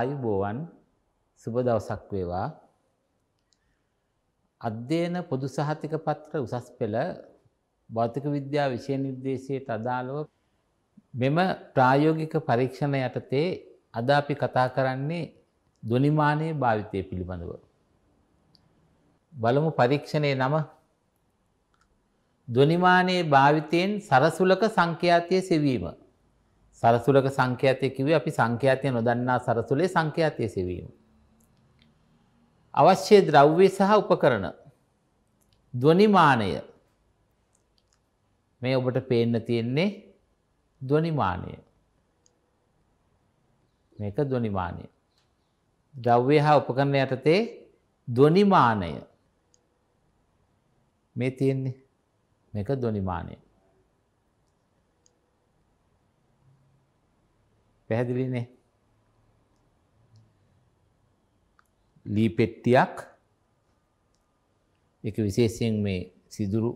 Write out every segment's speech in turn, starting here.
ආයුබෝවන් සුබ දවසක් වේවා. අධ්‍යයන පොදු සහතික පත්‍ර උසස් පෙළ භෞතික විද්‍යා විෂය නිර්දේශයට අදාළව මෙම ප්‍රායෝගික පරීක්ෂණ යටතේ අද අපි කතා කරන්නේ ධ්වනිමානයේ භාවිතය පිළිබඳව. බලමු පරීක්ෂණයේ නම ධ්වනිමානයේ භාවිතයෙන් සරසුලක සංඛ්‍යාතයේ සෙවීම සරසුලක සංඛ්‍යාතය කිව්වේ අපි සංඛ්‍යාතය නොදන්නා සරසුලේ සංඛ්‍යාතය සෙවීම. අවශ්‍ය ද්‍රව්‍ය සහ උපකරණ ධ්වනිමානය මේ ඔබට පේන්න තියෙන්නේ ධ්වනිමානය. මේක ධ්වනිමානය. ද්‍රව්‍ය හා උපකරණ යටතේ ධ්වනිමානය මේ තියෙන්නේ මේක ධ්වනිමානය. පැහැදිලිනේ. ලී පෙට්ටියක් එක විශේෂයෙන් මේ සිදුරු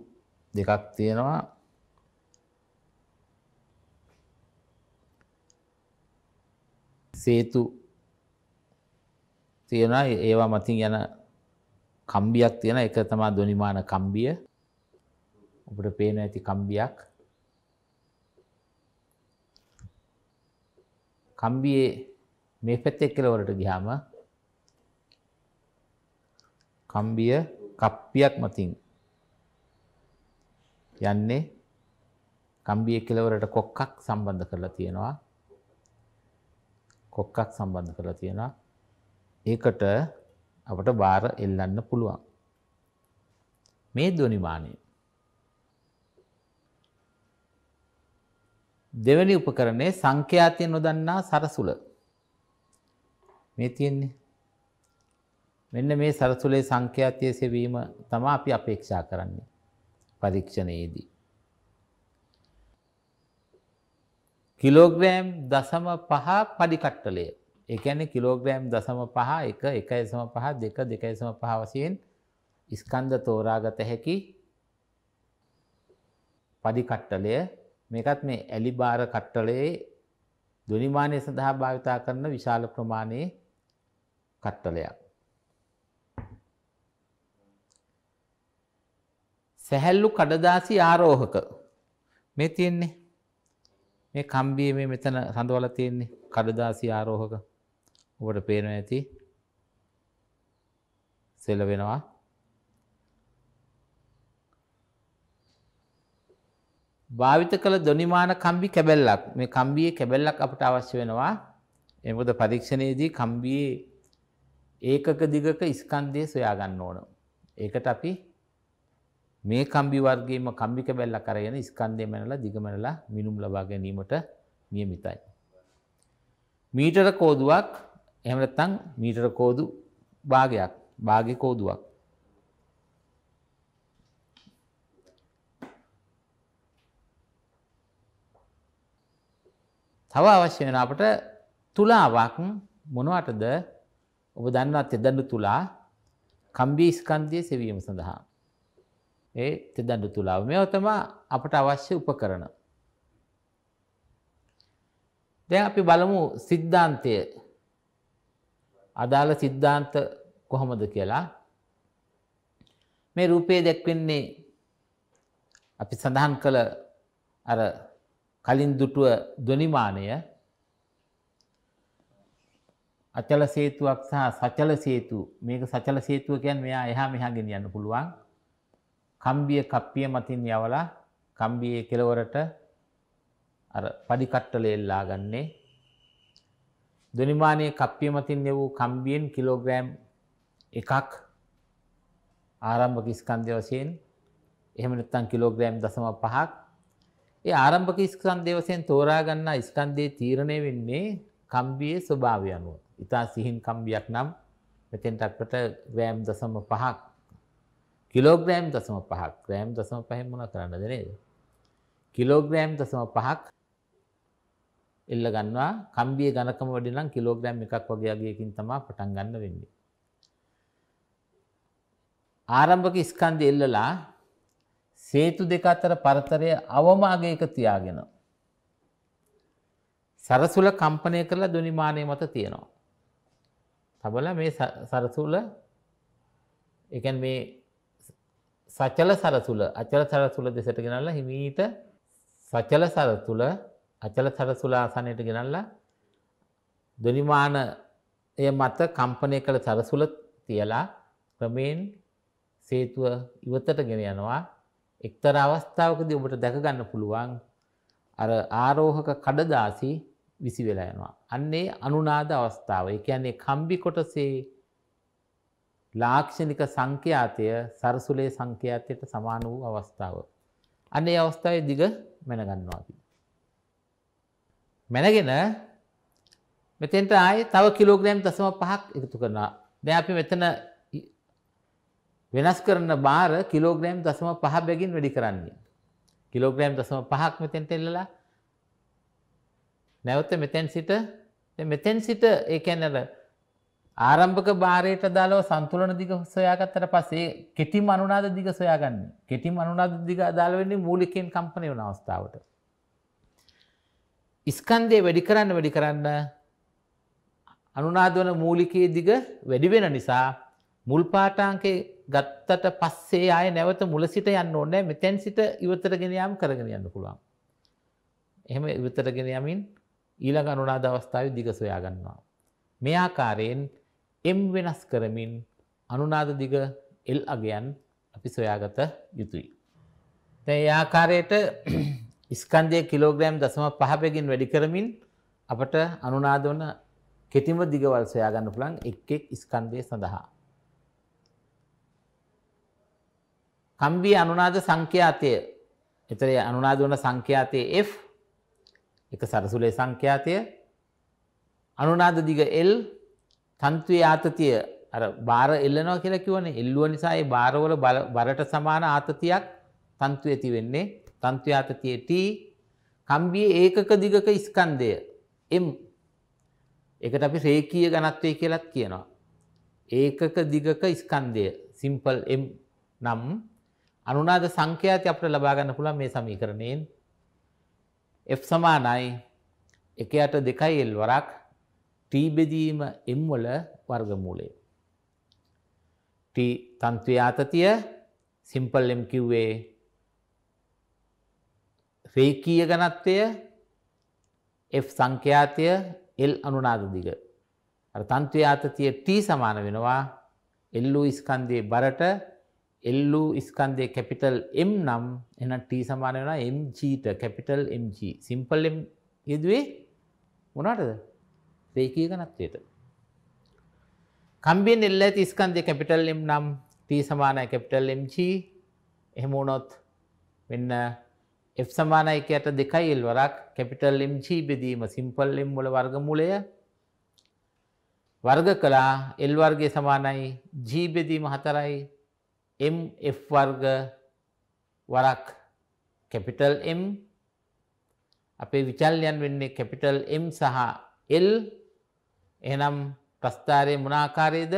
දෙකක් තියෙනවා සේතු තියෙන ඒවා මතින් යන කම්බියක් තියෙන එක තමා දොනිමාන කම්බිය ඔබට පේන ඇති කම්බියක් කම්බියේ මේ පැත්තේ කෙලවරට ගියාම කම්බිය කප්පියක් මතින් යන්නේ කම්බිය කෙලවරට කොක්කක් සම්බන්ධ කරලා තියෙනවා කොක්කක් සම්බන්ධ කරලා තියෙනවා ඒකට අපට බාර එල්ලන්න පුළුවන් මේ ධ්වනිමානය දෙවැනි උපකරණය සංඛ්‍යාතිය නොදන්නා සරසුල. මේ තියෙන්නේ. මෙන්න මේ සරසුලේ සංඛ්‍යාතිය සෙවීම තමයි අපි අපේක්ෂා කරන්නේ පරීක්ෂණයේදී. කිලෝග්‍රෑම් දසම පහ පඩිකට්ටලය. ඒ කියන්නේ කිලෝග්‍රෑම් දසම පහ එක එකයිසම පහ දෙක දෙකයිසම පහ වශයෙන් ස්කන්ධ තෝරාගත හැකි පඩිකට්ටලය මේකත් මේ ඇලිබාර කට්ටලයේ ධනිමානය සඳහා භාවිතා කරන විශාල ප්‍රමාණයේ කට්ටලයක්. සැහැල්ලු කඩදාසි ආරෝහක මේ තියෙන්නේ මේ කම්බිය මේ මෙතන සඳවල තියෙන්නේ කඩදාසි ආරෝහක ඔබට පේනවා ඇති සෙල වෙනවා භාවිත කළ දොනිමාන කම්බි කැබැල්ලක් මේ කම්බියේ කැබැල්ලක් අපට අවශ්‍ය වෙනවා එමොද පරීක්ෂණයේදී කම්බියේ ඒකක දිගක ස්කන්ධය සොයා ගන්න ඕන. ඒකට අපි මේ කම්බි වර්ගයේම කම්බි කැබැල්ල කරගෙන ස්කන්ධය මැනලා දිග මැනලා මිනුම් ලබා ගැනීමට නියමිතයි. මීටර කෝදුවක් එහෙම නැත්නම් මීටර කෝදු භාගයක් භාගයේ කෝදුවක් තව අවශ්‍ය වෙන අපට තුලාවක් මොනවටද ඔබ දන්නවා තෙදඬු තුලා කම්බී ස්කන්ධය සෙවීම සඳහා. ඒ තෙදඬු තුලාව මේව තමයි අපට අවශ්‍ය උපකරණ. දැන් අපි බලමු සිද්ධාන්තය අදාළ සිද්ධාන්ත කොහොමද කියලා මේ රූපයේ දැක්වෙන්නේ අපි සඳහන් කළ අර කලින් දුටුව දොනිමානය අචල සේතුවක් සහ සචල සේතු මේක සචල සේතුව කියන් මෙයා එහා මෙහාගෙන යන්න පුළුවන් කම්බිය කප්පිය මතින් යවලා කම්බියේ කෙලවරට අර පඩිකට්ටල එල්ලා ගන්නේ දොනිමානයේ කප්පිය මතින් නෙවූ කම්බියෙන් කිලෝග්‍රෑම් එකක් ආරම්භක ස්කන්ධය වශයෙන් එහෙම නැත්නම් කිලෝග්‍රෑම් 0.5ක් ඒ ආරම්භක ස්කන්ධය වශයෙන් තෝරා ගන්නා ස්කන්ධයේ තීරණය වෙන්නේ කම්බියේ ස්වභාවය අනුව. ඊතා සිහින් කම්බියක් නම් මෙතෙන්ට අපට ග්‍රෑම් 0.5ක් කිලෝග්‍රෑම් 0.5ක් ග්‍රෑම් 0.5ෙන් මොන කරන්නද නේද? කිලෝග්‍රෑම් 0.5ක් එල්ල ගන්නවා කම්බියේ ඝනකම වැඩි නම් කිලෝග්‍රෑම් එකක් වගේ අගයකින් තමයි පටන් ගන්න වෙන්නේ. ආරම්භක ස්කන්ධය එල්ලලා සේතු දෙක අතර පරතරය අවම අගයක තියාගෙන. සරසුල කම්පනය කරලා දුනිමානය මත තියෙනවා. තබල මේ සරසුල එකන් මේ සචල සරසුල අචල සරසුල දෙසට ගෙනල්ල හිමීට සචල සරතුල අචල සරසුලාසනයට ගෙනල්ල දුනිමානය මත කම්පනය කළ සරසුල තියලා ක්‍රමයෙන් සේතුව ඉවතට ගෙන යනවා එක්තර අවස්ථාවකදී ඔබට දැකගන්න පුළුවන් අර ආරෝහක කඩදාසි විසි වෙලා යනවා. අන්නේ අනුනාද අවස්ථාව. ඒ කියන්නේ කම්බි කොටසේ ලාක්ෂණික සංඛ්‍යාතය සරසුලේ සංඛ්‍යාතයට සමාන වූ අවස්ථාව. අන්නේ අවස්ථාවේ දිග මැනගන්නවා අපි. මැනගෙන මෙතෙන්ට ආයේ තව කිලෝග්‍රෑම් 0.5ක් එකතු කරනවා. දැන් අපි මෙතන වෙනස් කරන බාර කිලෝග්‍රෑම් දසම පහ බැගින් වැඩි කරන්නේ. කිලෝග්‍රෑම් දසම පහක් මෙතැන්ට එල්ලලා නැවත මෙතැන් සිට මෙතැන් සිට ඒකැනර ආරම්භක භාරයට දාලව සන්තුලන දිග සොයාගත්තට පස්සේ කෙටි මනුනාද දිග සොයාගන්න කෙටි මනුනාද දිග අදාළවෙන්නේ මූලිකෙන් කම්පනය වන අවස්ථාවට. ඉස්කන්දය වැඩි කරන්න වැඩි කරන්න අනුනාදවන මූලිකයේ දිග වැඩිවෙන නිසා මුල් පාටාන්කේ ගත්තට පස්සේ ආය නැවත මුල සිට යන්න ඕනෑ මෙතැන් සිට ඉවතරගෙනයම් කරගෙන යන්න පුළුවන්. එහෙම ඉවතරගෙන යමින් ඊළඟ අනුනාද අවස්ථාව දිග සොයා ගන්නවා. මේ ආකාරයෙන් එම් වෙනස් කරමින් අනුනාද දිග එල් අගයන් අපි සොයාගත යුතුයි. තැ ආකාරයට ඉස්කන්දය කිලෝග්‍රෑම් දසම පහපයගින් වැඩි කරමින් අපට අනුනාදවන කෙතිම දිගවල් සොයාගන්න පුළන් එක් එක් ඉස්කන්දය සඳහා. කම්බිය අනුනාද සංඛ්‍යාතය එතරේ අනුනාද වන සංඛ්‍යාතය F එක සරසුලේ සංඛ්‍යාතය අනුනාද දිග L තන්ත්‍රයේ ආතතිය අර බාර එල්ලනවා කියලා කිව්වනේ එල්ලුව නිසා ඒ බාරවල බරට සමාන ආතතියක් තන්ත්‍රයේ ඇති වෙන්නේ තන්ත්‍රයේ ආතතිය T කම්බියේ ඒකක දිගක ස්කන්ධය M ඒකට අපි රේඛීය ඝනත්වය කියලාත් කියනවා ඒකක දිගක ස්කන්ධය සිම්පල් M නම් අනුනාද සංඛ්‍යාති අපට ලබා ගන්න පුළුවන් මේ සමීකරණයෙන් F සමානයි 1ට 2L වරක් t බෙදීම m වල වර්ගමූලය. t තන්ත්‍රයේ ආතතිය simple m කිව්වේ රේඛීය ඝනත්වය F සංඛ්‍යාතය L අනුනාද දිග. අර තන්ත්‍රයේ ආතතිය t සමාන වෙනවා L ස්කන්ධයේ බරට එල්ලු ස්කන්දය කැපිටල් M නම් එන T සමාන වෙන MGට කැපිටල් MG සිම්පල් M යෙදුවේ මොනාටද රේකී ගනත්වයට කම්බෙන් එල්ල ඇති ස්කන්දය කැපිටල් M නම් T සමානයි කැපිටල් MG එහෙමෝනොත් වෙන්න F සමානයිකයට දෙකයි එල් වරක් කැපිටල් MG බෙදීම සිම්පල් M මොල වර්ගමූලය වර්ග කලා එල් වර්ගය සමානයි ජීබෙදීම හතරයි MF වර්ග වරක් කැපිටල් M අපේ විචල්යන් වෙන්නේ කැපිටල් M සහ L එනම් ප්‍රස්ථාරය මනාකාරයේද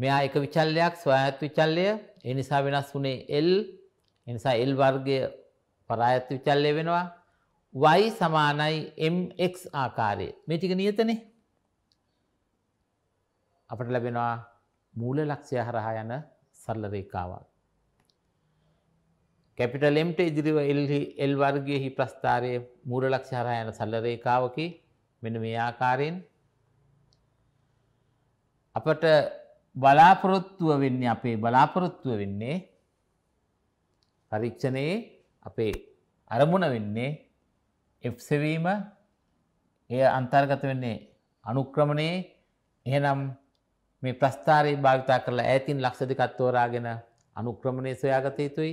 මෙයා එක විචල්ලයක් ස්වයත් විචල්ලය ඒ නිසා වෙනස් වුණේ L එනිසා L වර්ගය පරායත් විචල්ලය වෙනවා y සමානයි mx ආකාරය මේ ටික නියතනේ අපට ලැබෙනවා මූල ලක්ෂය හරහා යන සරල රේකාවක්. කැපිටල් එම්ට ඉදිරිව එල්හි එල් වර්ගයෙහි ප්‍රස්ථාරය මූර ලක්ෂ හරහා යන සල්ල රේකාවකි මෙන මේ ආකාරයෙන් අපට බලාපොරොත්තුව වෙන්නේ අපේ බලාපොරොත්තුව වෙන්නේ පරීක්ෂණයේ අපේ අරමුණ වෙන්නේ එසවීම එය අන්තර්ගත වෙන්නේ අනුක්‍රමණයේ එහෙනම් මේ ප්‍රස්ථාරයේ භාවිතා කරලා ඈතින් ලක්ෂ දෙකක් තෝරාගෙන අනුක්‍රමණය සොයාගත යුතුයි.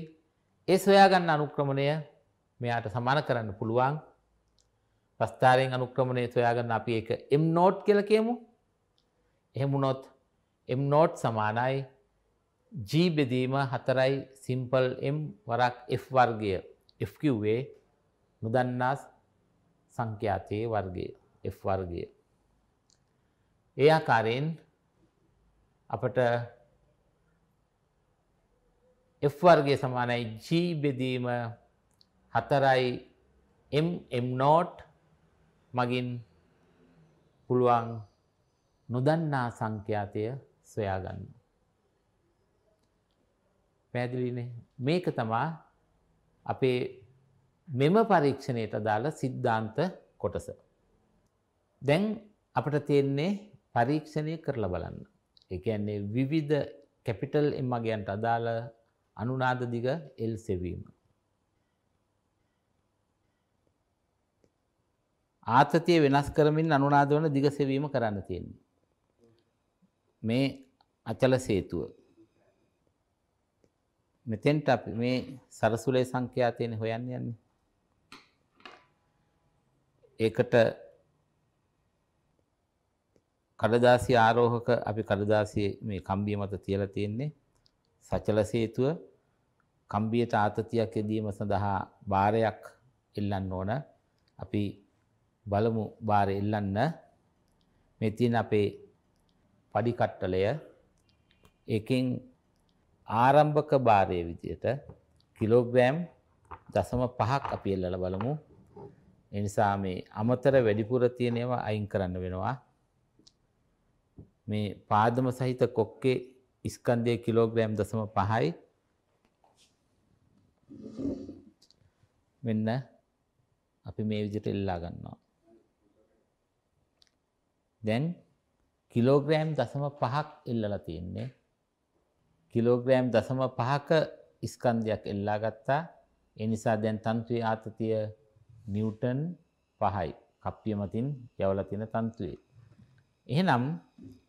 ඒ සොයාගන්න අනුක්‍රමණය මෙයාට සමාන කරන්න පුළුවන්. ප්‍රස්ථාරයෙන් අනුක්‍රමණය සොයාගන්න අපි ඒක M නෝට් කියලා කියමු. එහෙම වුණොත් M නෝට් සමානයි G බෙදීම 4යි සිම්පල් M වරක් F වර්ගය FQ වේ නොදන්නා සංඛ්‍යාතයේ වර්ගය F වර්ගය. ඒ ආකාරයෙන් අපට F වර්ගය සමානයි G බෙදීම 4යි M M0 මගින් පුළුවන් නොදන්නා සංඛ්‍යාතය සොයාගන්න. පැහැදිලිනේ මේක තමා අපේ මෙම පරීක්ෂණයට අදාළ සිද්ධාන්ත කොටස. දැන් අපට තියෙන්නේ පරීක්ෂණය කරලා බලන්න. එකන්නේ විවිධ කැපිටල් එම්මගයන්ට අදාළ අනුනාද දිග එල් සෙවීම. ආතතිය වෙනස් කරමින් අනුනාද වන දිග සෙවීම කරන්න තියෙන්නේ. මේ අචල සේතුව. මෙතෙන්ට අපි මේ සරසුලේ සංඛ්‍යාතයන හොයන්න යන්නේ. ඒකට කඩදාසි ආරෝහක අපි කඩදාසි මේ කම්බිය මත තියලා තියෙන්නේ සචල සේතුව කම්බියට ආතතියක් යෙදීම සඳහා බාරයක් එල්ලන්න ඕන. අපි බලමු බාරය එල්ලන්න. මේ තියෙන අපේ පඩි කට්ටලය එකෙන් ආරම්භක බාරය විදියට කිලෝග්‍රෑම් දසම පහක් අපි එල්ලලා බලමු. එනිසා මේ අමතර වැඩිපුර තියෙන ඒවා අයින් කරන්න වෙනවා. මේ පාදම සහිත කොක්කේ ස්කන්ධය කිලෝග්‍රෑම් දසම පහයි මෙන්න අපි මේ විදිහට එල්ලා ගන්නවා. දැන් කිලෝග්‍රෑම් දසම පහක් එල්ලලා තියෙන්නේ. කිලෝග්‍රෑම් දසම පහක ස්කන්ධයක් එල්ලා ගත්තා. ඒ නිසා දැන් තන්තුවේ ආතතිය නිව්ටන් පහයි. කප්පිය මතින් යවලා තියෙන තන්තුවේ. එහෙනම්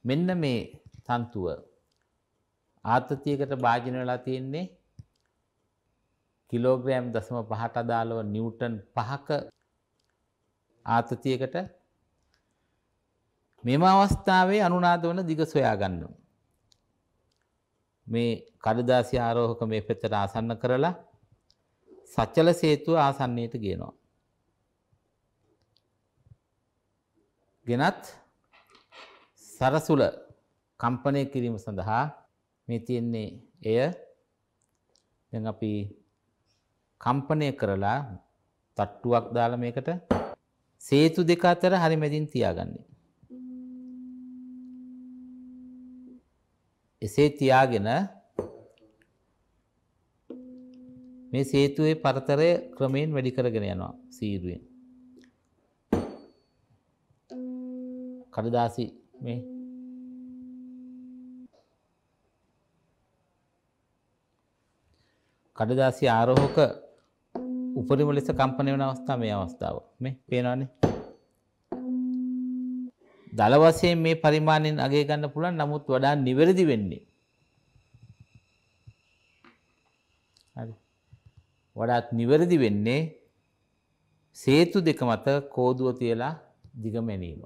මෙන්න මේ තන්තුව ආතතියකට භාජන වෙලා තියෙන්නේ කිලෝග්‍රෑම් දශම පහට අදාළව නිවටන් පහක ආතතියකට මෙම අවස්ථාවේ අනුනාද වන දිග සොයා ගන්න. මේ කඩදාසි ආරෝහක මේ පෙත්තට ආසන්න කරලා සච්චල සේතුව ආසන්නයට ගේනවා. ගෙනත් සරසුල කම්පනය කිරීම සඳහා මේ තියෙන්නේ එය දැන් අපි කම්පනය කරලා තට්ටුවක් දාලා මේකට සේතු දෙක අතර හරි මැදින් තියාගන්නේ. එසේ තියාගෙන මේ සේතුවේ පරතරය ක්‍රමයෙන් වැඩි කරගෙන යනවා සීරුවෙන්. කඩදාසි මේ කඩදාසි ආරෝහක උපරිම ලෙස කම්පනය වන අවස්ථාව මේ අවස්ථාව මේ පේනවානේ දල වශයෙන් මේ පරිමාණයෙන් අගය ගන්න පුළුවන් නමුත් වඩා නිවැරදි වෙන්නේ හරි වඩාත් නිවැරදි වෙන්නේ සේතු දෙක මත කෝදුව තියලා දිගමැනීම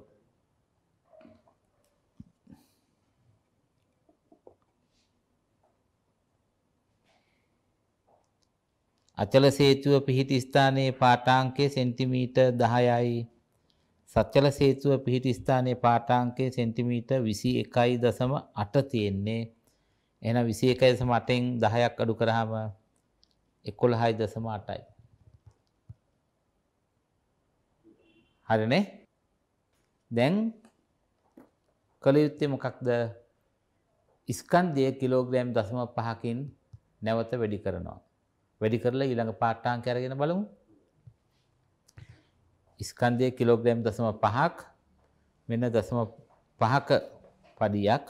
අචල සේතුව පිහිටි ස්ථානයේ පාඨාංකය සෙන්ටිමීටර් 10යි. සත්‍යල සේතුව පිහිටි ස්ථානයේ පාඨාංකය සෙන්ටිමීටර් 21.8 තියෙන්නේ. එහෙනම් 21.8න් 10ක් අඩු කරාම 11.8යි. හරිනේ? දැන් කළ යුත්තේ මොකක්ද? ස්කන්ධය කිලෝග්‍රෑම් 0.5කින් නැවත වැඩි කරනවා. වැඩි කරලා ඊළඟ පාට්ටාංක අරගෙන බලමු. ස්කන්ධය කිලෝග්‍රෑම් 0.5ක් මෙන්න 0.5ක පඩියක්.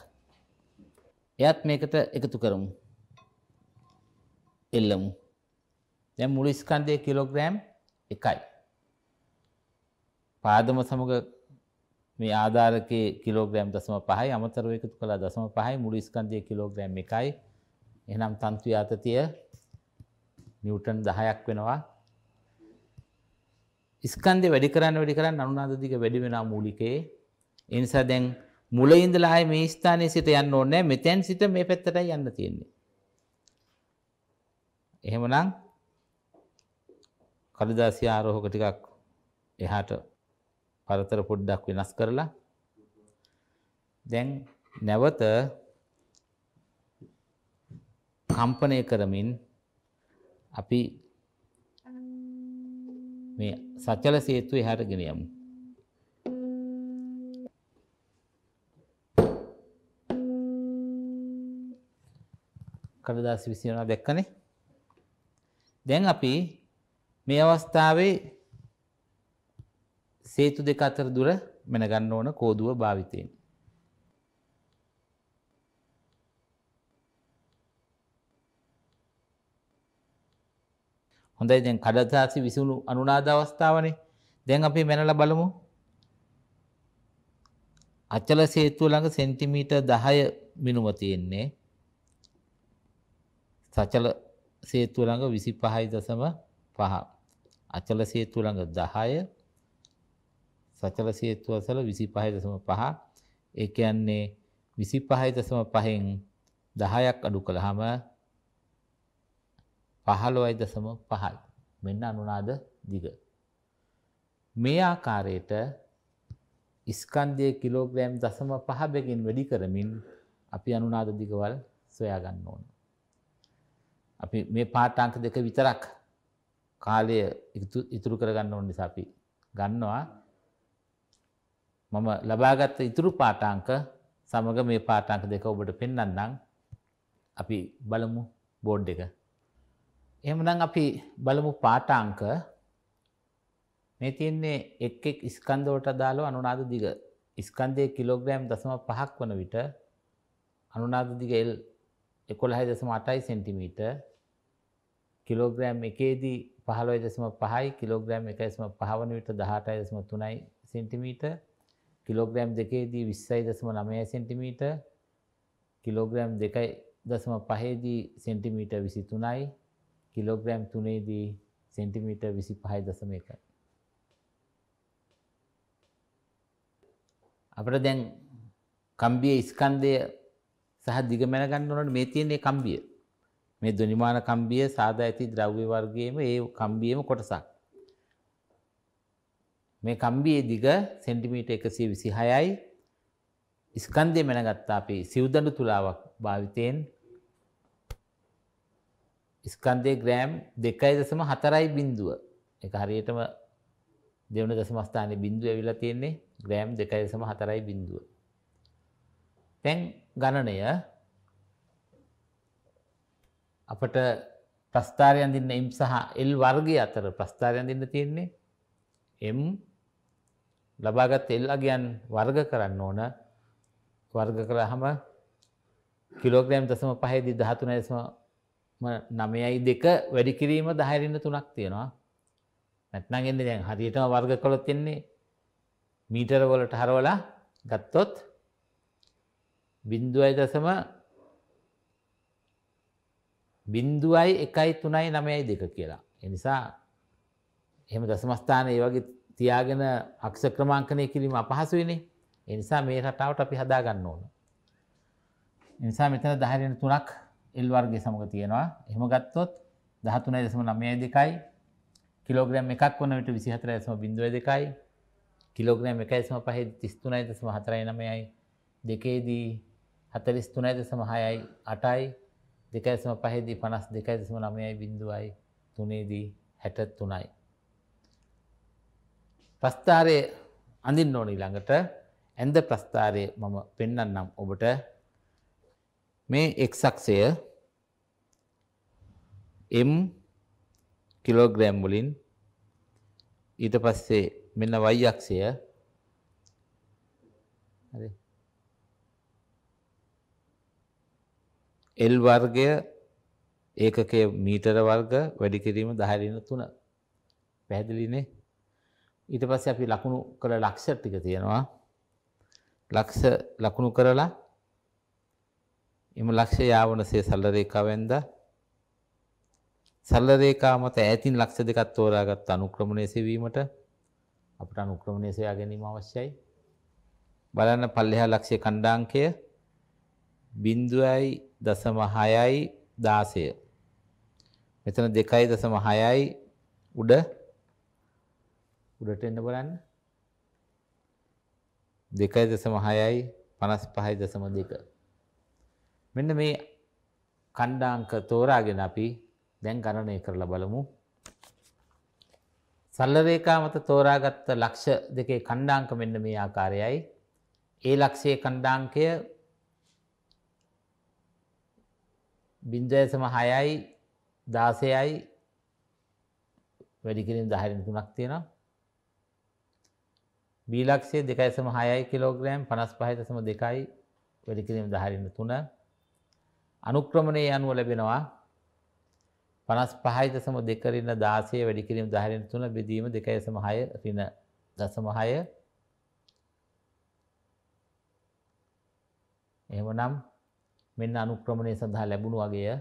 එයත් මේකට එකතු කරමු. එල්ලමු. දැන් මුළු ස්කන්ධයේ කිලෝග්‍රෑම් 1යි. පාදම සමග මේ ආධාරකයේ කිලෝග්‍රෑම් 0.5යි අමතරව එකතු කළා 0.5යි මුළු ස්කන්ධයේ කිලෝග්‍රෑම් 1යි. එහෙනම් තන්තු යාතතිය නිවටන් දහයක් වෙනවා ස්කන්දය වැඩි කරන්න වැඩි කරන්න අනුනාදදික වැඩි වෙන මූලිකේ එනිසා දැන් මුල ඉඳලාය මේ ස්ථානය සිත යන්න ඕනෑ මෙතැන් සිත මේ පැත්තට යන්න තියෙන්නේ. එහෙමනම් කඩදාසි ආරෝහක ටිකක් එහාට පරතර පොඩ්ඩක් වෙනස් කරලා දැන් නැවත කම්පනය කරමින් අපි මේ සචල සේතු එහාටගෙන යමු. කඩදාසි විසිනවා දැක්කනේ. දැන් අපි මේ අවස්ථාවේ සේතු දෙක අතර දුර මෙනගන්න ඕන කෝදුව භාවිතයෙන්. හොඳයි දැන් කඩදාසි විසුණු අනුනාද අවස්ථාවනේ. දැන් අපි මැනලා බලමු. අචල සේතුව ළඟ සෙන්ටිමීටර් 10 මිනුම තියෙන්නේ. සචල සේතුව ළඟ 25.5. අචල සේතුව ළඟ 10 සචල සේතුව අසල 25.5. ඒ කියන්නේ 25.5න් 10ක් අඩු කළාම පහළොවයි දසම පහයි. මෙන්න අනුනාද දිග. මේ ආකාරයට ඉස්කන්දය කිලෝග්‍රෑම් දසම පහබැගින් වැඩි කරමින් අපි අනුනාද දිගවල් සොයාගන්න ඕන. අපි මේ පාටාංක දෙක විතරක් කාලය ඉතුරු කරගන්න ඕන නිසා අපි ගන්නවා මම ලබාගත්ත ඉතුරු පාටාංක සමග මේ පාටාංක දෙක ඔබට පෙන්වන්නම් අපි බලමු බෝඩ් එක එහෙමනම් අපි බලමු පාඨාංක මේ තියෙන්නේ එක් එක් ස්කන්ධවලට අදාළව අනුනාද දිග ස්කන්ධයේ කිලෝග්‍රෑම් 0.5ක් වන විට අනුනාද දිග L 11.8යි සෙන්ටිමීටර් කිලෝග්‍රෑම් එකේදී 15.5යි කිලෝග්‍රෑම් 1.5 වන විට 18.3යි සෙන්ටිමීටර් කිලෝග්‍රෑම් දෙකේදී 20.9 සෙන්ටිමීටර් කිලෝග්‍රෑම් 2.5දී සෙන්ටිමීටර් 23යි කිලෝග්‍රෑම් තුනේදී සෙන්ටිමීට විසි පහයි දසම එක. අපට දැන් කම්බිය ඉස්කන්දය සහ දිගමැන ගන්න ඕනට මේ තියන්නේ කම්බිය මේ දුනිමාන කම්බිය සාධ ඇති ද්‍රව්‍ය වර්ගයම ඒ කම්බියම කොටසක්. මේ කම්බියේ දිග සෙන්ටිමීට එකසේ විසි හයයි ඉස්කන්දය මැනගත්තා අපේ සිව්දඩු තුලාවක් භාවිතයෙන් ස්කන්දය ග්‍රෑම් දෙකයි දසම හතරයි බින්දුව එක හරියටම දෙවන දසමස්ථානය බින්දුව ඇවිලා තියෙන්නේ ග්‍රෑම් දෙකයි දසම හතරයි බින්දුව. තැන් ගණනය අපට ප්‍රස්ථාරයන් දෙන්න එම් සහ එල් වර්ගය අතර ප්‍රස්ථාරයන් දෙන්න තියෙන්නේ එම් ලබාගත් එල් අගයන් වර්ග කරන්න ඕන වර්ග කරහම කිලෝග්‍රෑම් දසම පහේදී දහතුන දසම නමයයි දෙක වැඩිකිරීම දහරන්න තුනක් තියෙනවා නැත්නගෙන්ද දැන් හරියටම වර්ග කොළොත් තින්නේ මීටරවලට හරවලා ගත්තොත් බින්දුවයි දසම බින්දුවයි එකයි තුනයි නමයයි දෙක කියලා. එනිසා එහෙම දසමස්ථාන ඒ වගේ තියාගෙන අක්ෂ ක්‍රමාංකනය කිරීම අපහසුවනේ එනිසා මේ රටාවට අපි හදාගන්න ඕන. එනිසා මෙතන දහරෙන තුනක් එල් වර්ගය සමග තියෙනවා. එහෙම ගත්තොත් 13.92යි කිලෝග්‍රෑම් එකක් වන විට 24.02යි කිලෝග්‍රෑම් 1.5 33.49යි දෙකේදී 43.6යි 8යි 2.5 දී 52.9යි 3 දී 63යි ප්‍රස්ථාරයේ අඳින්න ඕන ඊළඟට ඇඳ ප්‍රස්ථාරයේ මම පෙන්වන්නම් ඔබට මේ x අක්ෂය m කිලෝග්‍රෑම් වලින් ඊට පස්සේ මෙන්න y අක්ෂය හරි L වර්ගය ඒකකයේ මීටර වර්ග වැඩි කිරීම 10.3 පැහැදිලිනේ ඊට පස්සේ අපි ලකුණු කළ ලක්ෂ ටික තියෙනවා ලක්ෂ ලකුණු කරලා එම ලක්ෂ්‍ය යාවනසේ සරල රේඛාව ඇඳා සරල රේඛාව මත ඈතින් ලක්ෂ දෙකක් තෝරාගත් අනුක්‍රමණය සෙවීමට අපට අනුක්‍රමණය සොයා ගැනීම අවශ්‍යයි. බලන්න පල්ලෙහා ලක්ෂ්‍ය ඛණ්ඩාංකය 0.6යි 16. මෙතන 2.6යි උඩ උඩට එන්න බලන්න 2.6යි 55.2 මෙන්න මේ කණ්ඩාංක තෝරාගෙන අපි දැන් ගණනය කරලා බලමු. සල්ල රේඛා මත තෝරාගත්ත ලක්ෂ දෙකේ කණ්ඩාංක මෙන්න මේ ආකාරයයි. ඒ ලක්ෂයේ කණ්ඩාංකය 0.6යි 16යි වැඩි කිරීම 10 වෙනි තුනක් තියෙනවා. B ලක්ෂයේ 2.6යි කිලෝග්‍රෑම් 55.2යි වැඩි කිරීම 10 වෙනි තුනක්. අනුක්‍රමණය අනුව ලැබෙනවා පනස් පහයි දසම දෙකරන්න දාසය වැඩිකිරීම දහරෙන් තුන බෙදීම දෙකය සමහය රින දසමහය එහම නම් මෙන්න අනුක්‍රමණය සඳහා ලැබුණු වගේ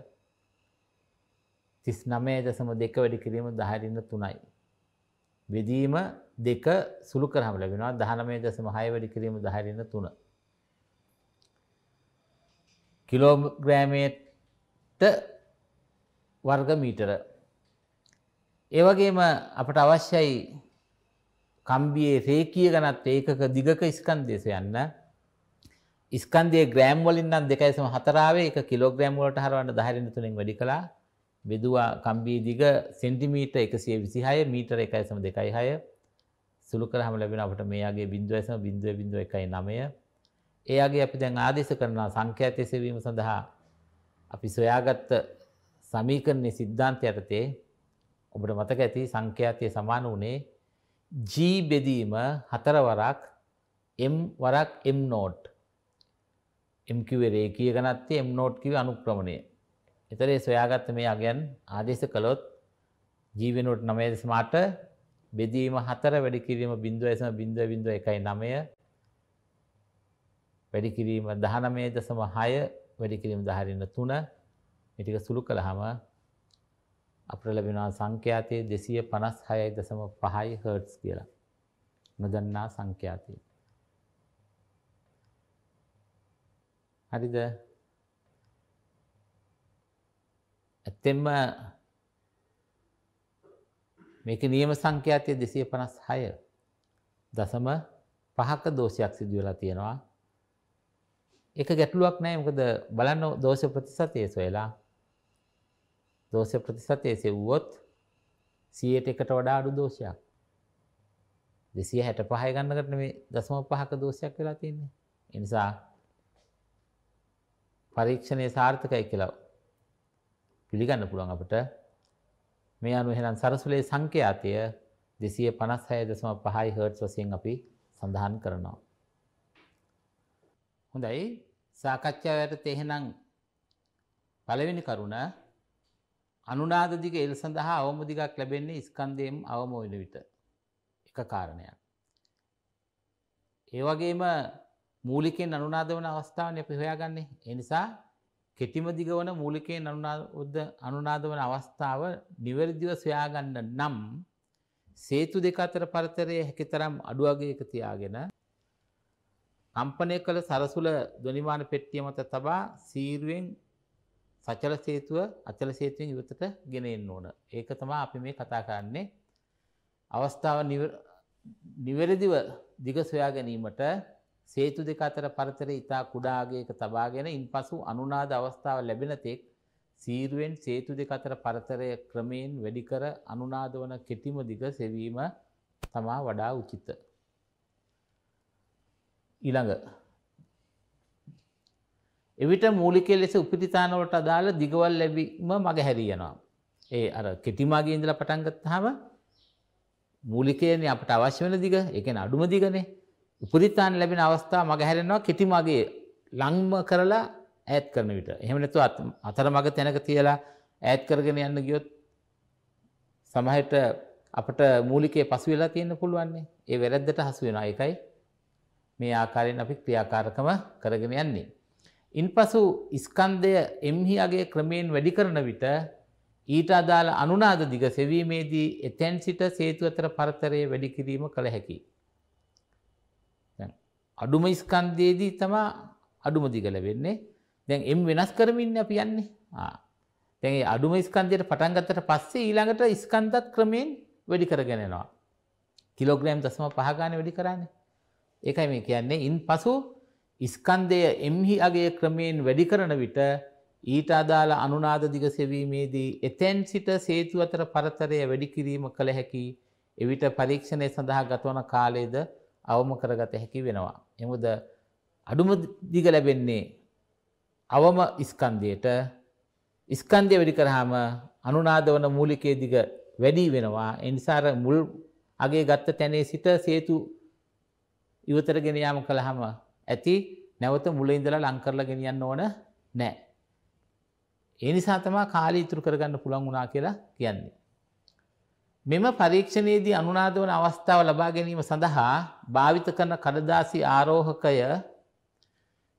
තිස් නමේ දසම දෙක වැඩිකිරීම දහරන්න තුනයි. බෙදීම දෙක සුළු කරහම ලැබෙනවා දහනමේ දසම හය වැඩිකිරීම දහරන්න තුනා කිලෝග්‍රෑමයට වර්ග මීටර. ඒවගේම අපට අවශ්‍යයි කම්බියේ රේකිය ගනත් ඒකක දිගක ඉස්කන්දේශ යන්න ස්කන්දේ ග්‍රෑම් වලින් නම් දෙකයිසම හතරාවේ එක කිලෝග්‍රෑම් වලට හරවන්න දහරින තුනෙන් වැඩි කළා බෙදුවා කම්බී දිග සෙන්ටිමීටර් 126 මීටර 1.2 සුළු කරාම ලැබෙන අපට මේ යගේ 0.0 0.1 9 එයාගේ අපි දැන් ආදේශ කරනවා සංඛ්‍යාතය සෙවීම සඳහා අපි සොයාගත්ත සමීකරණයේ සිද්ධාන්තය යටතේ ඔබට මතක ඇති සංඛ්‍යාතය සමාන වුණේ G බෙදීම හතර වරක් M වරක් M නෝට් M කිව්වේ රේඛීය ඝනත්වය M නෝට් කිව්වේ අනුක්‍රමණය. ඒතරේ සොයාගත්ත මේ අගයන් ආදේශ කළොත් G වෙනුවට 9.8 බෙදීම 4 වැඩි කිරීම 0.0.1.9 වැඩිකිරීම දහනමේ දසම හය වැඩිකිරීම දහරන්න තුන මිටික සුළු කළහම අප ලැබෙනවා සංඛ්‍යාතය දෙසිය පනස් හයයි දසම පහයි හර්ටස් කියලා නොදන්නා සංඛ්‍යාතය. හරිද ඇත්තෙම මේක නියම සංඛ්‍යාතය දෙසිය පනස් හය දසම පහක දෝෂයක් සිදුවෙලා තියෙනවා එක ගැටලුවක් නෑ මොකද බලන්න දෝෂ ප්‍රතිශතය සොයලා දෝෂ ප්‍රතිශතය සෙව්වොත් 100ට එකට වඩා අඩු දෝෂයක් 265 ගන්නකට මේ 0.5ක දෝෂයක් වෙලා තියෙන්නේ. ඒ නිසා පරීක්ෂණය සාර්ථකයි කියලා පිළිගන්න පුළුවන් අපිට. මේ අනුව එහෙනම් සරසුලේ සංඛ්‍යාතය 256.5 හර්ට්ස් වශයෙන් අපි සඳහන් කරනවා. හොඳයි සාකච්ඡාවට තෙහෙනම් පළවෙනි කරුණ අනුනාද දිග එල් සඳහා අවම දිගක් ලැබෙන්නේ ස්කන්ධයෙන් අවම වෙන විට එක කාරණයක්. ඒ වගේම මූලිකෙන් අනුනාද වන අවස්ථාවන අපි හොයාගන්නේ එනිසා කෙටිම දිගවන මූලිකයෙන් අනුනාද අනුනාද වන අවස්ථාව නිවැරදිව සොයාගන්න නම් සේතු දෙක අතර පරතරය හැකිතරම් අඩුවගේ එක තියාගෙන කම්පනය කළ සරසුල දොනිමාන පෙට්ටිය මත තබා සීරුවෙන් සචල සේතුව අචල සේතුවෙන් ඉවතට ගෙන එන්න ඕන. ඒක තමයි අපි මේ කතා කරන්නේ. අවස්ථාව නිවැරදිව දිග සොයා ගැනීමට සේතු දෙක අතර පරතර ඊතා කුඩා අගයක තබාගෙන ඉන්පසු අනුනාද අවස්ථාව ලැබෙන තෙක් සීරුවෙන් සේතු දෙක අතර පරතරය ක්‍රමයෙන් වැඩි කර අනුනාද වන කෙටිම දිග සෙවීම තමා වඩා උචිත. ඊළඟ එවිට මූලිකය ලෙස උපිරිතානවලට අදාළ දිගවල් ලැබීම මග හැරියනවා. ඒ අර කෙටිමාගේ ඉඳලා පටන්ගත්හම මූලිකයනේ අපට අවශ්‍ය වන දිග එකන අඩුම දිගනේ උපරිතාන් ලැබෙන අවස්ථා මග හැරෙනවා කෙටිමාගේ ලංම කරලා ඇත් කරන විට එහෙමනැතු අතර මග තැනක තියලා ඇත් කරගෙන යන්න ගියොත් සමහට අපට මූලිකේ පසු වෙලා තියෙන පුළුවන්නේ ඒ වැරැද්දට හසුවෙන එකයි මේ ආකාරයෙන් අපි ක්‍රියාකාරකම කරගෙන යන්නේ. ඉන් පසු ඉස්කන්දය එම්හිගේ ක්‍රමයෙන් වැඩි කරන විට ඊට අදාළ අනුනාද දිග සෙවීමේදී එතැන් සිට සේතු අතර පරතරය වැඩි කිරීම කළ හැකි. අඩුම ඉස්කන්දයේදී තමා අඩුම දිගල වෙන්නේ දැන් එම් වෙනස් කරමින් අප යන්නේ තැන් අඩුම ස්කන්දයට පටන්ගත්තට පස්සේ ඊළඟට ඉස්කන්දත් ක්‍රමයෙන් වැඩි කරගෙනවා. කිලෝග්‍රෑම් දසම පහගාන වැඩි කරන්නේ ඒකයි මේ කියන්නේ ඉන් පසු ඉස්කන්දය එම්හි අගේ ක්‍රමයෙන් වැඩි කරන විට ඊට අදාළ අනුනාද දිග සෙවීමේදී එතැන් සිට සේතු අතර පරතරය වැඩිකිරීම කළ හැකි එවිට පරීක්ෂණය සඳහා ගතවන කාලයේද අවම කරගත හැකි වෙනවා. එමුද අඩුම දිග ලැබෙන්නේ අවම ඉස්කන්දයට ඉස්කන්දය වැඩි කරහාම අනුනාද වන මූලිකේ දිග වැඩි වෙනවා. එනිසාර මුල් අගේ ගත්ත තැනේ සිට සේතු ඉවතර ගෙන යාම කළහම ඇති නැවත මුල ඉඳලා ලංකරලා ගෙනියන්න ඕන නෑ. ඒ නිසා තමා කාලය ඉතුරු කරගන්න පුළන් වුණා කියලා කියන්නේ. මෙම පරීක්ෂණයේදී අනුනාද වන අවස්ථාව ලබා ගැනීම සඳහා භාවිත කරන කඩදාසි ආරෝහකය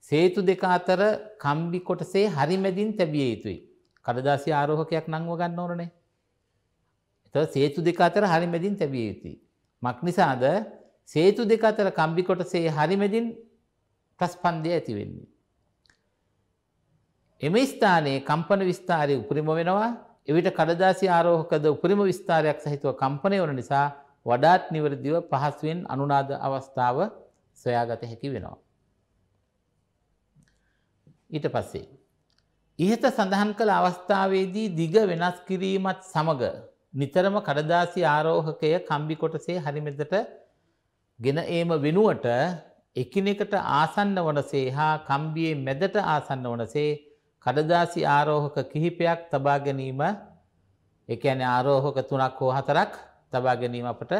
සේතු දෙක අතර කම්බි කොටසේ හරිමැදින් තැබිය යුතුයි. කඩදාසි ආරෝහකයක් නංව ගන්න ඕනනේ. එතකොට සේතු දෙක අතර හරිමැදින් තැබිය යුතුයි. මක් නිසාද සේතු දෙක අතර කම්බි කොටසේ හරිමැදින් ප්‍රස්පන්දය ඇති වෙන්නේ. එම ස්ථානයේ කම්පන විස්ථාරය උපරිම වෙනවා එවිට කඩදාසි ආරෝහකද උපරිම විස්ථාරයක් සහිතව කම්පනය වන නිසා වඩාත් නිවරදිව පහසුවෙන් අනුනාද අවස්ථාව සොයාගත හැකි වෙනවා. ඊට පස්සේ. ඉහත සඳහන් කළ අවස්ථාවේදී දිග වෙනස් කිරීමත් සමග නිතරම කඩදාසි ආරෝහකය කම්බි කොටසේ හරිමෙදට ගෙන ඒම වෙනුවට එකිනෙකට ආසන්න වනසේ හා කම්බියේ මැදට ආසන්න වනසේ කඩදාසි ආරෝහක කිහිපයක් තබා ගැනීම එකන ආරෝහක තුනක් හෝ හතරක් තබා ගැනීම අපට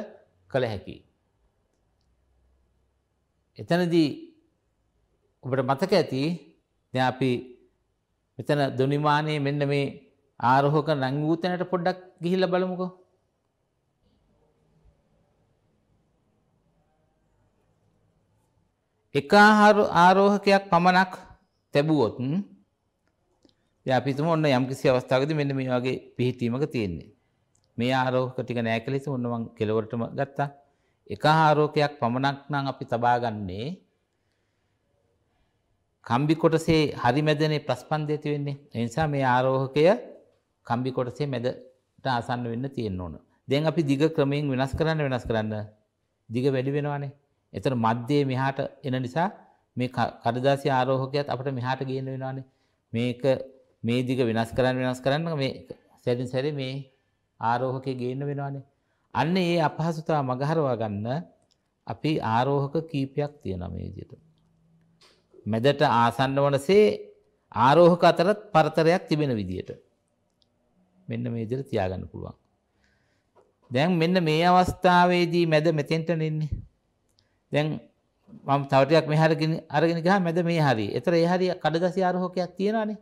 කළ හැකි. එතනදී ඔබට මතක ඇති අපි මෙතන දුනිමානයේ මෙන්න මේ ආරෝහක නංවූතනට පොඩ්ඩක් ගිහිල්ල බලමුකෝ එක ආරෝහකයක් පමණක් තැබුවොත් යපිතුම ඔන්න යම් කිසි අවස්ථාවකදී මෙන්න මේ වගේ පිහිටීමක තියෙන්නේ. මේ ආරෝහක ටික නෑ කියලා ඉතින් ඔන්න මං කෙලවරටම ගත්තා. එක ආරෝහකයක් පමණක් නම් අපි තබා ගන්නේ කම්බි කොටසේ හරි මැදනේ ප්‍රස්පන්දය ඇති වෙන්නේ. ඒ නිසා මේ ආරෝහකය කම්බි කොටසේ මැදට ආසන්න වෙන්න තියෙන්න ඕන. දැන් අපි දිග ක්‍රමයෙන් වෙනස් කරන්න වෙනස් කරන්න දිග වැඩි වෙනවානේ. එතන මධ්‍යයේ මෙහාට එන නිසා මේ කඩදාසි ආරෝහකයත් අපිට මෙහාට ගේන්න වෙනවානේ. මේක මේ දිග වෙනස් කරන්න වෙනස් කරන්න මේ සැරින් සැරේ මේ ආරෝහකේ ගේන්න වෙනවානේ. අන්න ඒ අපහසුතාව මගහරවා ගන්න අපි ආරෝහක කීපයක් තියෙනවා මේ විදිහට. මැදට ආසන්න වනසේ ආරෝහක අතරත් පරතරයක් තිබෙන විදිහට. මෙන්න මේ විදිහට තියාගන්න පුළුවන්. දැන් මෙන්න මේ අවස්ථාවේදී මැද මෙතෙන්ට එන්නේ. දැන් මම තව ටිකක් මෙහාරගෙන අරගෙන ගියා මැද මේ හරිය. ඒතර ඒ හරිය කඩගසි ආරෝහකයක් තියෙනවානේ.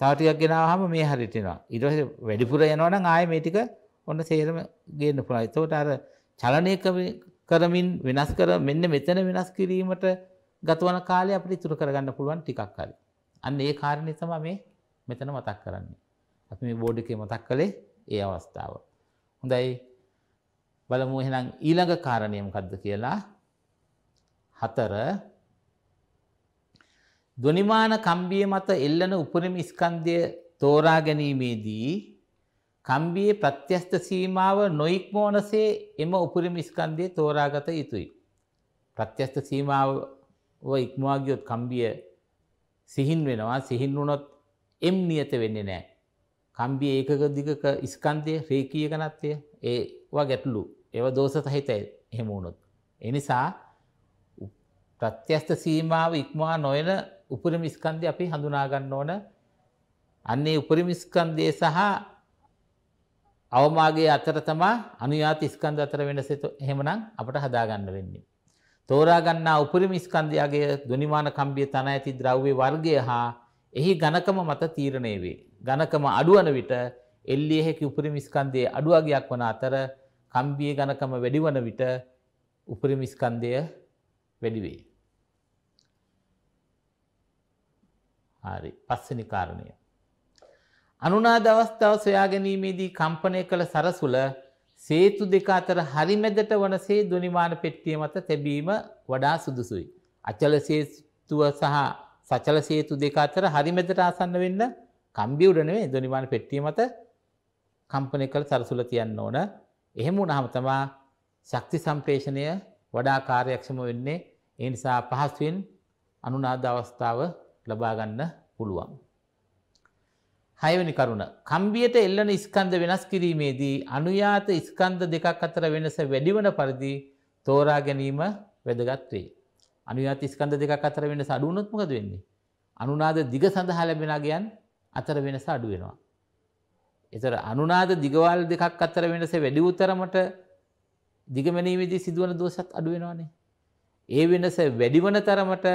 තව ටිකක් ගෙනාවහම මේ හරියට එනවා. ඊට පස්සේ වැඩිපුර යනවා නම් ආයේ මේ ටික ඔන්න සේරම ගේන්න පුළුවන්. එතකොට අර චලනය කරමින් වෙනස් කර මෙන්න මෙතන වෙනස් කිරීමට ගතවන කාලය අපිට ඉතුරු කරගන්න පුළුවන් ටිකක් හරි. අන්න ඒ කාරණේ තමයි මේ මෙතන මතක් කරන්නේ. අපි මේ බෝඩ් එකේ මතක් කළේ ඒ අවස්ථාව. හොඳයි. බලමු එහෙනම් ඊළඟ කාරණේ මොකද්ද කියලා. හතර ධ්වනිමාන කම්බිය මත එල්ලන උපරිම ස්කන්ධය තෝරා ගැනීමේදී කම්බියේ ප්‍රත්‍යස්ත සීමාව නොයික්මෝනසේ එම උපරිම ස්කන්ධය තෝරාගත යුතුයි. ප්‍රත්‍යස්ත සීමාව ඉක්මවා ගියොත් කම්බිය සිහින් වෙනවා සිහින් වුණොත් එම් නියත වෙන්නේ නැහැ. කම්බිය ඒකක දිගක ස්කන්ධය රේඛීය ඝනත්වය ඒවා ගැටලු ඒවා දෝෂ සහිතයි එහෙම වුණොත්. ඒ නිසා ප්‍රත්‍යස්ත සීමාව ඉක්මවා නොයන උපරිම ස්කන්ධය අපි හඳුනා ගන්න ඕන. අන්නේ උපරිම ස්කන්ධය සහ අවමාගේ අතර තමා අනුයාත ස්කන්ධ අතර වෙනස එහෙමනම් අපට හදා ගන්න වෙන්නේ. තෝරා ගන්නා උපරිම ස්කන්ධයගේ ධ්වනිමාන කම්බිය තන ඇති ද්‍රව්‍ය වර්ගය හා එහි ඝනකම මත තීරණය වේ. ඝනකම අඩුවන විට එල්ලියෙහි උපරිම ස්කන්ධයේ අඩුවගයක් වන අතර කම්බියේ ඝනකම වැඩිවන විට උපරිම ස්කන්ධය වැඩි වේ. හරි පස්වෙනි කාරණය. අනුනාද අවස්ථාව සොයා ගැනීමේදී කම්පනය කළ සරසුල සේතු දෙක අතර හරි මැදට වනසේ දුනිමාන පෙට්ටිය මත තැබීම වඩා සුදුසුයි. අචල සේතුව සහ සචල සේතු දෙක අතර හරි මැදට ආසන්න වෙන්න කම්බියුඩ නෙවෙයි දුනිමාන පෙට්ටිය මත කම්පනය කළ සරසුල තියන්න ඕන. එහෙම වුණාම තමා ශක්ති සම්ප්‍රේෂණය වඩා කාර්යක්ෂම වෙන්නේ. ඒ නිසා පහසුවෙන් අනුනාද අවස්ථාව ලබාගන්න පුළුවන්. හයවැනි කරුණ කම්බියට එල්ලන ස්කන්ධ වෙනස් කිරීමේදී අනුයාත ස්කන්ධ දෙකක් අතර වෙනස වැඩිවන පරිදි තෝරා ගැනීම වැදගත් වේ. අනුයාත ස්කන්ධ දෙකක් අතර වෙනස අඩු වුණොත් මොකද වෙන්නේ? අනුනාද දිග සඳහා ලැබෙන අගයන් අතර වෙනස අඩු වෙනවා. ඒතර අනුනාද දිගවල් දෙකක් අතර වෙනස වැඩි උතරමට දිගමැනීමේදී සිදුවන දෝෂත් අඩු වෙනවානේ. ඒ වෙනස වැඩිවන තරමට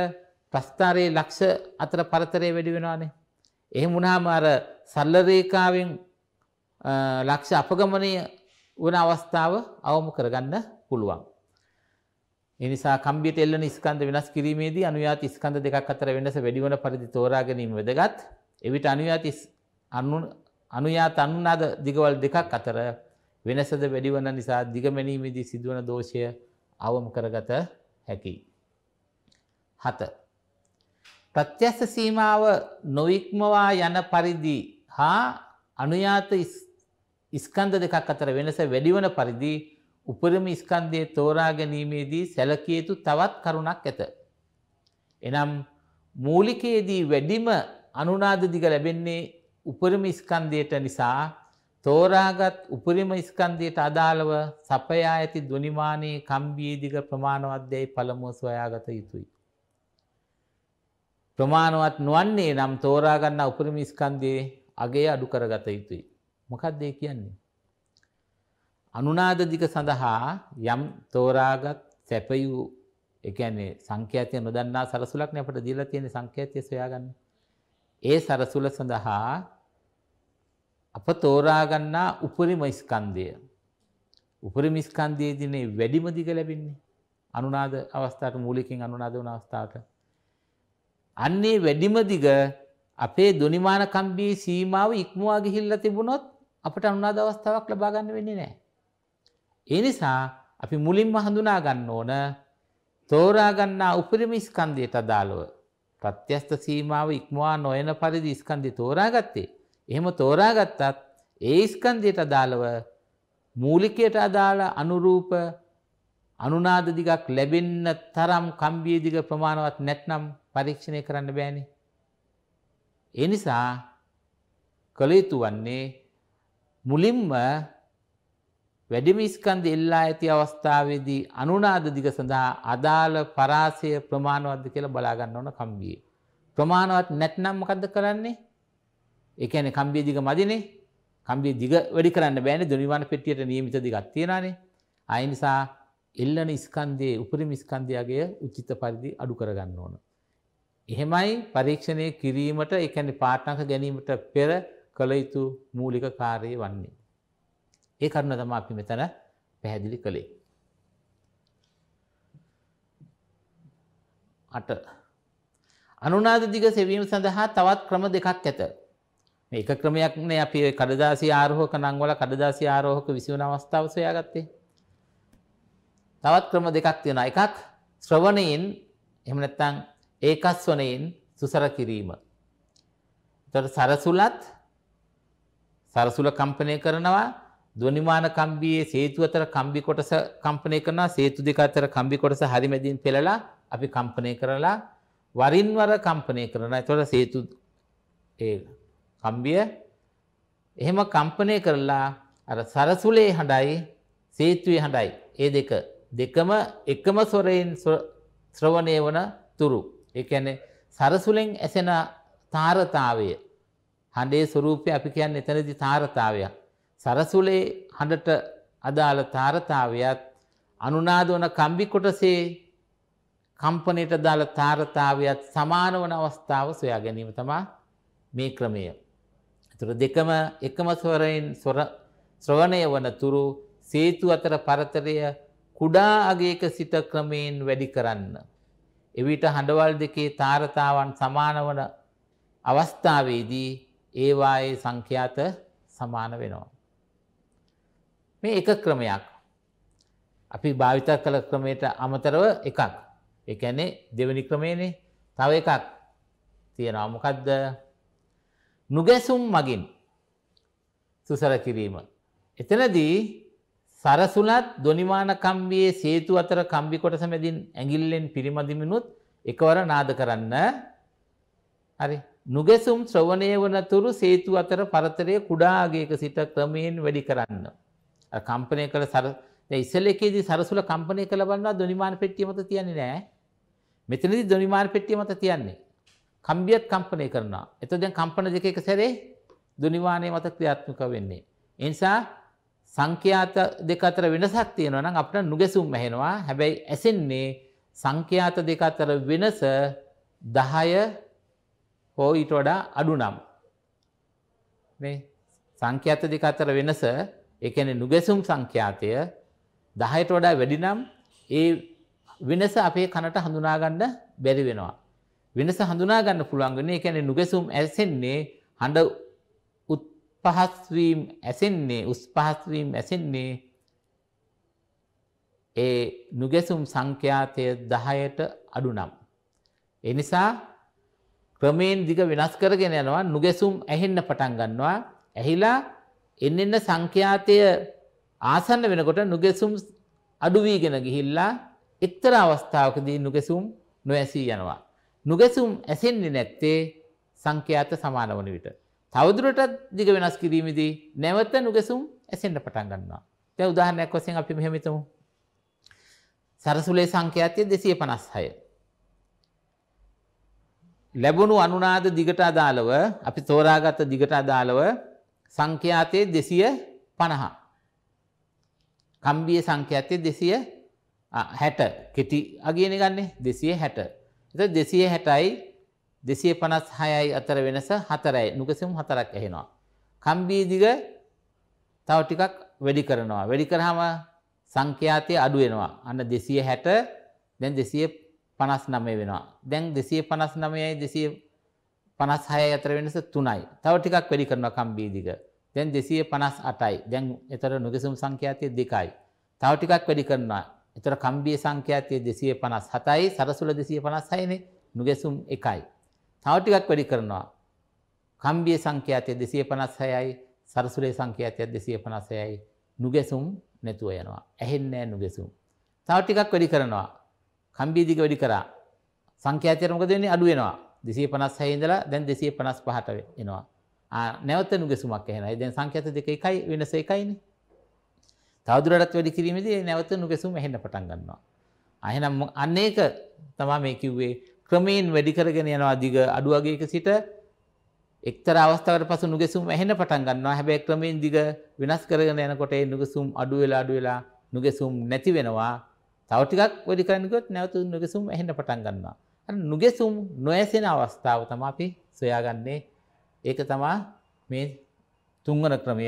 ප්‍රස්ථාරයේ ලක්ෂ අතර පරතරය වැඩි වෙනවානේ. එහෙම වුණාම අර සල්ල රේඛාවෙන් ලක්ෂ අපගමනය වන අවස්ථාව අවම කරගන්න පුළුවන්. එනිසා කම්බියට එල්ලන ස්කන්ධ වෙනස් කිරීමේදී අනුයාත ස්කන්ධ දෙකක් අතර වෙනස වැඩි වන පරිදි තෝරා ගැනීම වැදගත්. එවිට අනුයාත අනුයාත අනුනාද දිගවල් දෙකක් අතර වෙනසද වැඩි වන නිසා දිගමැනීමේදී සිදුවන දෝෂය අවම කරගත හැකියි. 7 ප්‍රත්‍යස්ස සීමාව නොඉක්මවා යන පරිදි හා අනුයාත ස්කන්ධ දෙකක් අතර වෙනස වැඩිවන පරිදි උපරිම ස්කන්ධය තෝරා ගැනීමේදී සැලකිය යුතු තවත් කරුණක් ඇත. එනම් මූලිකයේදී වැඩිම අනුනාද දිග ලැබෙන්නේ උපරිම ස්කන්ධයට නිසා තෝරාගත් උපරිම ස්කන්ධයට අදාළව සපයා ඇති ධනිමානයේ කම්බියේ දිග ප්‍රමාණවත්දැයි පළමුව සොයාගත යුතුයි. ප්‍රමාණවත් නොවන්නේ නම් තෝරාගන්න උපරිම ස්කන්ධයේ අගේ අඩු කරගත යුතුයි. මොකක්ද ඒ කියන්නේ? අනුනාද දිග සඳහා යම් තෝරාගත් සැපයූ ඒ කියන්නේ සංඛ්‍යාතිය නොදන්නා සරසුලක් නේ අපිට දීලා තියෙන සංඛ්‍යාතිය සොයාගන්න. ඒ සරසුල සඳහා අප තෝරාගන්නා උපරිම ස්කන්ධය. උපරිම ස්කන්ධයේදී වැඩිම දිග ලැබෙන්නේ. අනුනාද අවස්ථාවට මූලිකින් අනුනාද වන අවස්ථාවට අන්නේ වැඩිම දිග අපේ දුනිමාන කම්බියේ සීමාව ඉක්මවා ගිහිල්ලා තිබුණොත් අපට අනුනාද අවස්ථාවක් ලබා ගන්න වෙන්නේ නැහැ. ඒ නිසා අපි මුලින්ම හඳුනා ගන්න ඕන තෝරා ගන්නා උපරිම ස්කන්ධයට අදාළව ප්‍රත්‍යස්ත සීමාව ඉක්මවා නොයන පරිදි ස්කන්ධය තෝරාගත්තේ. එහෙම තෝරාගත්තත් ඒ ස්කන්ධයට අදාළව මූලිකයට අදාළ අනුරූප අනුනාද දිගක් ලැබෙන්න තරම් කම්බිය දිග ප්‍රමාණවත් නැත්නම් පරීක්ෂණය කරන්න බෑනේ. ඒ නිසා කළ යුතු වන්නේ මුලින්ම වැඩිම ස්කන්ධ එල්ලා ඇති අවස්ථාවේදී අනුනාද දිග සඳහා අදාළ පරාසය ප්‍රමාණවත්ද කියලා බලා ගන්න ඕන කම්බියේ. ප්‍රමාණවත් නැත්නම් මොකද්ද කරන්නේ? ඒ කියන්නේ කම්බිය දිග මදිනේ. කම්බිය දිග වැඩි කරන්න බෑනේ. දුනිවන පෙට්ටියට නියමිත දිගක් තියනනේ. ආයි නිසා එල්ලන ස්කන්දයේ උපරිම ස්කන්ධයගේ උචිත පරිදි අඩු කරගන්න ඕන. එහෙමයි පරීක්ෂණය කිරීමට එකැනි පාටනක ගැනීමට පෙර කළ යුතු මූලික කාරය වන්නේ. ඒ කරුණ තම අපි මෙතන පැහැදිලි කළේ. අට අනුනාද දිග සෙවීම සඳහා තවත් ක්‍රම දෙකක් ඇත. එක ක්‍රමයක්න අපි කඩදාසි ආරෝහක නංවල කඩදාසි ආරෝහක විසිවන අවස්ථාව සොයා ගත්තේ තවත් ක්‍රම දෙකක් තියෙනවා. එකක් ශ්‍රවණයෙන් එහෙම නැත්නම් ඒකස්වණයෙන් සුසර කිරීම. එතකොට සරසුලත් සරසුල කම්පණය කරනවා ධ්වනිමාන කම්බියේ සේතු අතර කම්බි කොටස කම්පණය කරනවා සේතු දෙක අතර කම්බි කොටස හරි මැදින් පෙළලා අපි කම්පණය කරලා වරින් වර කම්පණය කරනවා. එතකොට සේතු ඒ කම්බිය එහෙම කම්පණය කරලා අර සරසුලේ හඬයි සේතුවේ හඬයි ඒ දෙක දෙකම එකම ස්වරයෙන් ශ්‍රවණය වන තුරු. ඒ කියන්නේ සරසුලෙන් ඇසෙන තාරතාවය හඬේ ස්වરૂපය අපි කියන්නේ එතනදී තාරතාවය. සරසුලේ හඬට අදාළ තාරතාවයත් අනුනාද වන කම්බි කොටසේ කම්පනයට දාල තාරතාවයත් සමාන වන අවස්ථාව සොයා ගැනීම තමයි මේ ක්‍රමය. ඒතර දෙකම එකම ස්වරයෙන් ස්වර ශ්‍රවණය වන තුරු සේතු අතර පරතරය කුඩා අගේක සිත ක්‍රමයෙන් වැඩි කරන්න. එවිට හඬවල් දෙකේ තාරතාවන් සමානවන අවස්ථාවේදී ඒවායේ සංඛ්‍යාත සමාන වෙනවා. මේ එක ක්‍රමයක්. අපි භාවිත කළ ක්‍රමයට අමතරව එකක්. එකැනේ දෙවනි ක්‍රමේනේ තව එකක් තියෙනවා මොකක්ද නුගැසුම් මගින් සුසර කිරීම. එතනදී සරසුණත් දොනිමාන කම්බියේ සේතු අතර කම්බි කොටස මැදින් ඇඟිල්ලෙන් පිරිමදිමිනුත් එකවර නාද කරන්න. හරි. නුගැසුම් ශ්‍රවණය වනතුරු සේතු අතර පරතරය කුඩා අගයක සිට ක්‍රමයෙන් වැඩි කරන්න. අර කම්පණය කළ සර දැන් ඉස්සෙල්ලේකේදී සරසුල කම්පණය කළ බලනවා දොනිමාන පෙට්ටිය මත තියන්නේ නැහැ. මෙතනදී දොනිමාන පෙට්ටිය මත තියන්නේ. කම්බියත් කම්පණය කරනවා. එතකොට දැන් කම්පන දෙක එක සැරේ දොනිමානයේ මත ක්‍රියාත්මක වෙන්නේ. ඒ නිසා සංඛ්‍යාත දෙක අතර වෙනසක් තියෙනවා නම් අපිට නුගැසුම් ඇහෙනවා. හැබැයි ඇසෙන්නේ සංඛ්‍යාත දෙක අතර වෙනස 10 හෝ ඊට වඩා අඩු නම්. මේ සංඛ්‍යාත දෙක අතර වෙනස ඒ කියන්නේ නුගැසුම් සංඛ්‍යාතය 10ට වඩා වැඩි නම් ඒ වෙනස අපේ කනට හඳුනා ගන්න බැරි වෙනවා. වෙනස හඳුනා ගන්න පුළුවන් වෙන්නේ ඒ කියන්නේ නුගැසුම් ඇසෙන්නේ හඬ පහස්වීම් ඇසෙන්නේ උස් පහස්වීම් ඇසෙන්නේ ඒ නුගැසුම් සංඛ්‍යාතය දහයට අඩුනම්. එනිසා ක්‍රමයෙන් දිග වෙනස් කරගෙන යනවා නුගැසුම් ඇහෙන්න පටන් ගන්නවා ඇහිලා එන්න එන්න සංඛ්‍යාතය ආසන්න වෙනකොට නුගැසුම් අඩුවීගෙන ගිහිල්ලා එක්තර අවස්ථාවකදී නුගැසුම් නොඇසී යනවා. නුගැසුම් ඇසෙන්නේ නැත්තේ සංඛ්‍යාත සමාන වන විට. තවදුරටත් දිග වෙනස් කිරීමදී නැවත නුගැසුම් ඇසෙන්ට පටන් ගන්නවා. තැ උදාහරණයක් වසෙන් අපි මෙහෙමිතමු. සරසුලේ සංඛ්‍යාතිය දෙසිය පනස් හය. ලැබුණු අනුනාද දිගට අදාළව අපි තෝරාගත්ත දිගට අදාළව සංඛ්‍යාතයේ දෙසිය පණහා. කම්බිය සංඛ්‍යාතයේ දෙසිය හැට කෙටි අගියන ගන්නේ දෙසිය හැට. එත දෙසිය හැටයි දෙසිය පනස් හයයි අතර වෙනස හතරයි නුකසිම් හතරක් ඇහෙනවා. කම්බීදිග තව ටිකක් වැඩි කරනවා. වැඩි කරහම සංඛ්‍යාතය අඩුවෙනවා. අන්න දෙසිය හැට දැන් දෙසිය පනස් නමය වෙනවා. දැන් දෙසිය පනස් නමයයි දෙසිය පනස් හය අතර වෙනස තුනයි. තව ටිකක් වැඩි කරනවා කම්බීදිග. දැන් දෙසිය පනස් අටයි. දැන් එතර නුගසුම් සංඛ්‍යාතය දෙකයි. තව ටිකක් වැඩි කරනවා. එතර කම්බිය සංඛ්‍යාතය දෙසිය පනස් හතයි සරසුල දෙසිය පනස් හයනේ නුගැසුම් එකයි. තව ටිකක් වැඩි කරනවා. කම්බිය සංඛ්‍යාතය 256යි, සරසුලේ සංඛ්‍යාතය 256යි. නුගැසුම් නැතුව යනවා. ඇහෙන්නේ නැහැ නුගැසුම්. තව ටිකක් වැඩි කරනවා. කම්බිය දිග වැඩි කරා. සංඛ්‍යාතයට මොකද වෙන්නේ? අඩු වෙනවා. 256 ඉඳලා දැන් 255ට එනවා. නැවත නුගැසුමක් ඇහෙනයි. දැන් සංඛ්‍යාත දෙක එකයි වෙනස එකයිනේ. තවදුරටත් වැඩි කිරීමේදී නැවත නුගැසුම් ඇහෙන්න පටන් ගන්නවා. එහෙනම් අන්න ඒක තමයි මේ කිව්වේ ක්‍රමයෙන් වැඩිකරගෙන යනවා දිග අඩුවගේක සිට එක්තර අවස්ථාවට පසු නුගැසුම් ඇහෙන පටන් ගන්නවා හැබැයි ක්‍රමයෙන් දිග වෙනස් කරගෙන යනකොට ඒ නුගැසුම් අඩු වෙලා අඩු වෙලා නුගැසුම් නැති වෙනවා තව ටිකක් වැඩි කරන්න ගියොත් නැවත නුගැසුම් ඇහෙන්න පටන් ගන්නවා අර නුගැසුම් නොඇසෙන අවස්ථාව තමයි අපි සොයාගන්නේ ඒක තමයි මේ තුන්වන ක්‍රමය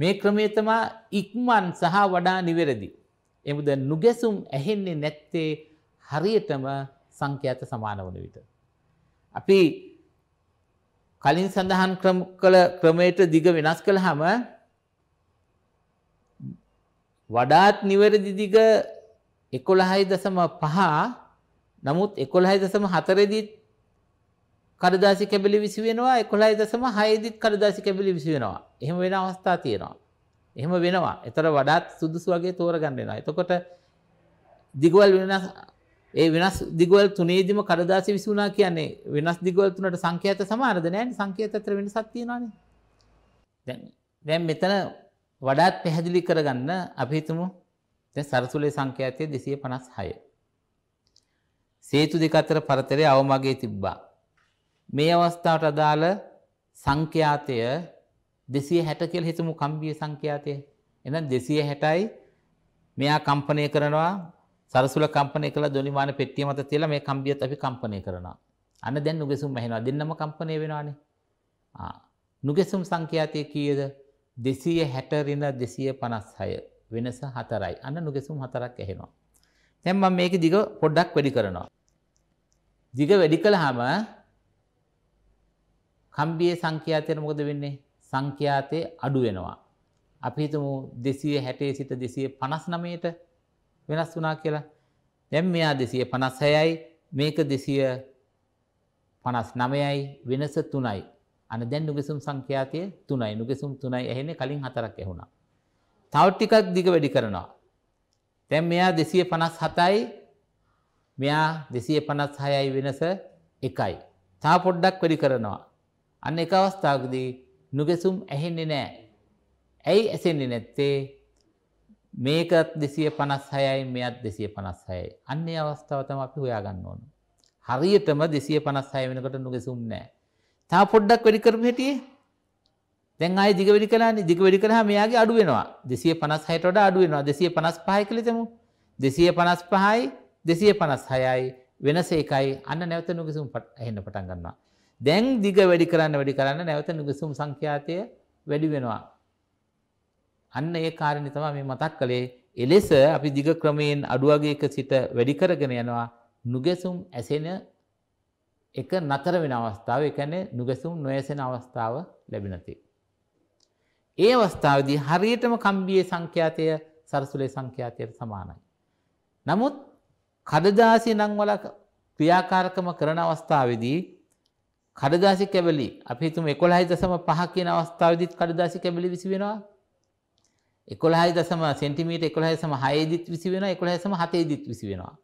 මේ ක්‍රමය තමයි ඉක්මන් සහ වඩා නිවැරදි එමුද නුගැසුම් ඇහෙන්නේ නැත්තේ හරියටම සංඛ්‍යාත සමාන වන විට. අපි කලින් සඳහන් කළ ක්‍රමයට දිග වෙනස් කළ හම වඩාත් නිවැරදි දිග එකොළහයි දසම පහ නමුත් එකොළහයි දසම හතරදිත් කරදාසි කැබිලි විසි වෙනවා එකොළයි දසම හයදිත් කරදාසි කැබිලි විසි වෙනවා එහෙම වෙන අවස්ථා තියෙනවා. එහෙම වෙනවා එතර වඩාත් සුදුසු වගේ තෝරගන්න වෙනවා. එතකොට දිගවල් වෙනස් ඒ වෙනස් දිගවල් තුනේදිම කඩදාසි විසුණා කියන්නේ වෙනස් දිගවල් තුනට සංඛ්‍යාත සමානද නැහැනේ සංඛ්‍යාත අතර වෙනසක් තියෙනවානේ දැන් දැන් මෙතන වඩාත් පැහැදිලි කරගන්න අපි හිතමු දැන් සරසුලේ සංඛ්‍යාතය 256 සේතු දෙක අතර පරතරය අවමගේ තිබ්බා මේ අවස්ථාවට අදාළ සංඛ්‍යාතය 260 කියලා හිතමු කම්බිය සංඛ්‍යාතය එහෙනම් 260යි මෙයා කම්පණය කරනවා සරසුල කම්පනය කළා දොනිමාන පෙට්ටිය මත තියලා මේ කම්බියත් අපි කම්පනය කරනවා. අන්න දැන් නුගැසුම් ඇහෙනවා. දෙන්නම කම්පනය වෙනවානේ. ආ නුගැසුම් සංඛ්‍යාතය කීයද? 260 රින 256 වෙනස 4යි. අන්න නුගැසුම් 4ක් ඇහෙනවා. දැන් මම මේක දිග පොඩ්ඩක් වැඩි කරනවා. දිග වැඩි කළාම කම්බියේ සංඛ්‍යාතයට මොකද වෙන්නේ? සංඛ්‍යාතේ අඩු වෙනවා. අපි හිතමු 260 සිට 259ට වෙනස් වනා කියලා දැම් මෙයා දෙසිය පනස්හයයි මේක දෙසිය පනස් නමයයි වෙනස තුනයි අන දැන් නුගෙසුම් සංඛ්‍යාතිය තුනයි නුගෙසුම් තුනයි එහෙන කලින් හතරක් ඇහුණා. තවට්ටිකක් දිග වැඩි කරනවා. තැම් මෙයා දෙසිය පනස් හතයි මෙයා දෙසිය පනස් හයයි වෙනස එකයි. තා පොඩ්ඩක් වැඩි කරනවා. අන්න එක අවස්ථාවකදී නුගෙසුම් ඇහෙන්නේ නෑ. ඇයි ඇසෙන්නේ නැත්තේ මේකත් දෙසිය පනස් හයයි මෙයත් දෙසිය පනස් හයයි අන්නේ අවස්ථාවතම අපි හොයාගන්න ඕන. හරියටම දෙසිය පනස් හය වෙනකට නොගෙසුම් නෑ. තා පොඩ්ඩක් වැඩි කරම හිටියේ දැන් අය දිග වැඩි කලාන්නේ දිග වැඩි කරා මෙයාගේ අඩු වෙනවා. දෙසිය පනස් හයට වඩා අඩු වෙනවා. දෙසිය පනස් පහයි කළෙතමු. දෙසිය පනස් පහයි දෙසිය පනස් හයයි වෙනස එකයි අන්න නැවත නොගෙසුම් එහෙන්න පටන් ගන්නවා. දැන් දිග වැඩි කරන්න වැඩි කරන්න නැවත නොගෙසුම් සංඛ්‍යාතය වැඩි වෙනවා. අන්න ඒ කාරණේ තමයි මේ මතක් කළේ. එලෙස අපි දිග ක්‍රමයෙන් අඩු වර්ගයක සිට වැඩි කරගෙන යනවා නුගැසුම් ඇසෙන එක නතර වෙන අවස්ථාව, ඒ කියන්නේ නුගැසුම් නොඇසෙන අවස්ථාව ලැබෙන තේ. ඒ අවස්ථාවේදී හරියටම කම්බියේ සංඛ්‍යාතය සරසුලේ සංඛ්‍යාතයට සමානයි. නමුත් කඩදාසි නම් වල ක්‍රියාකාරකම කරන අවස්ථාවේදී කඩදාසි කැබලි අපි හිතමු 11.5 කියන අවස්ථාවේදීත් කඩදාසි කැබලි 20 වෙනවා එකොළහයි දසම සෙන්ටිමීට එකොළහයි සම හයේදිත් විසි වෙන එකොළහ සම හතේදිත් විසි වෙනවා.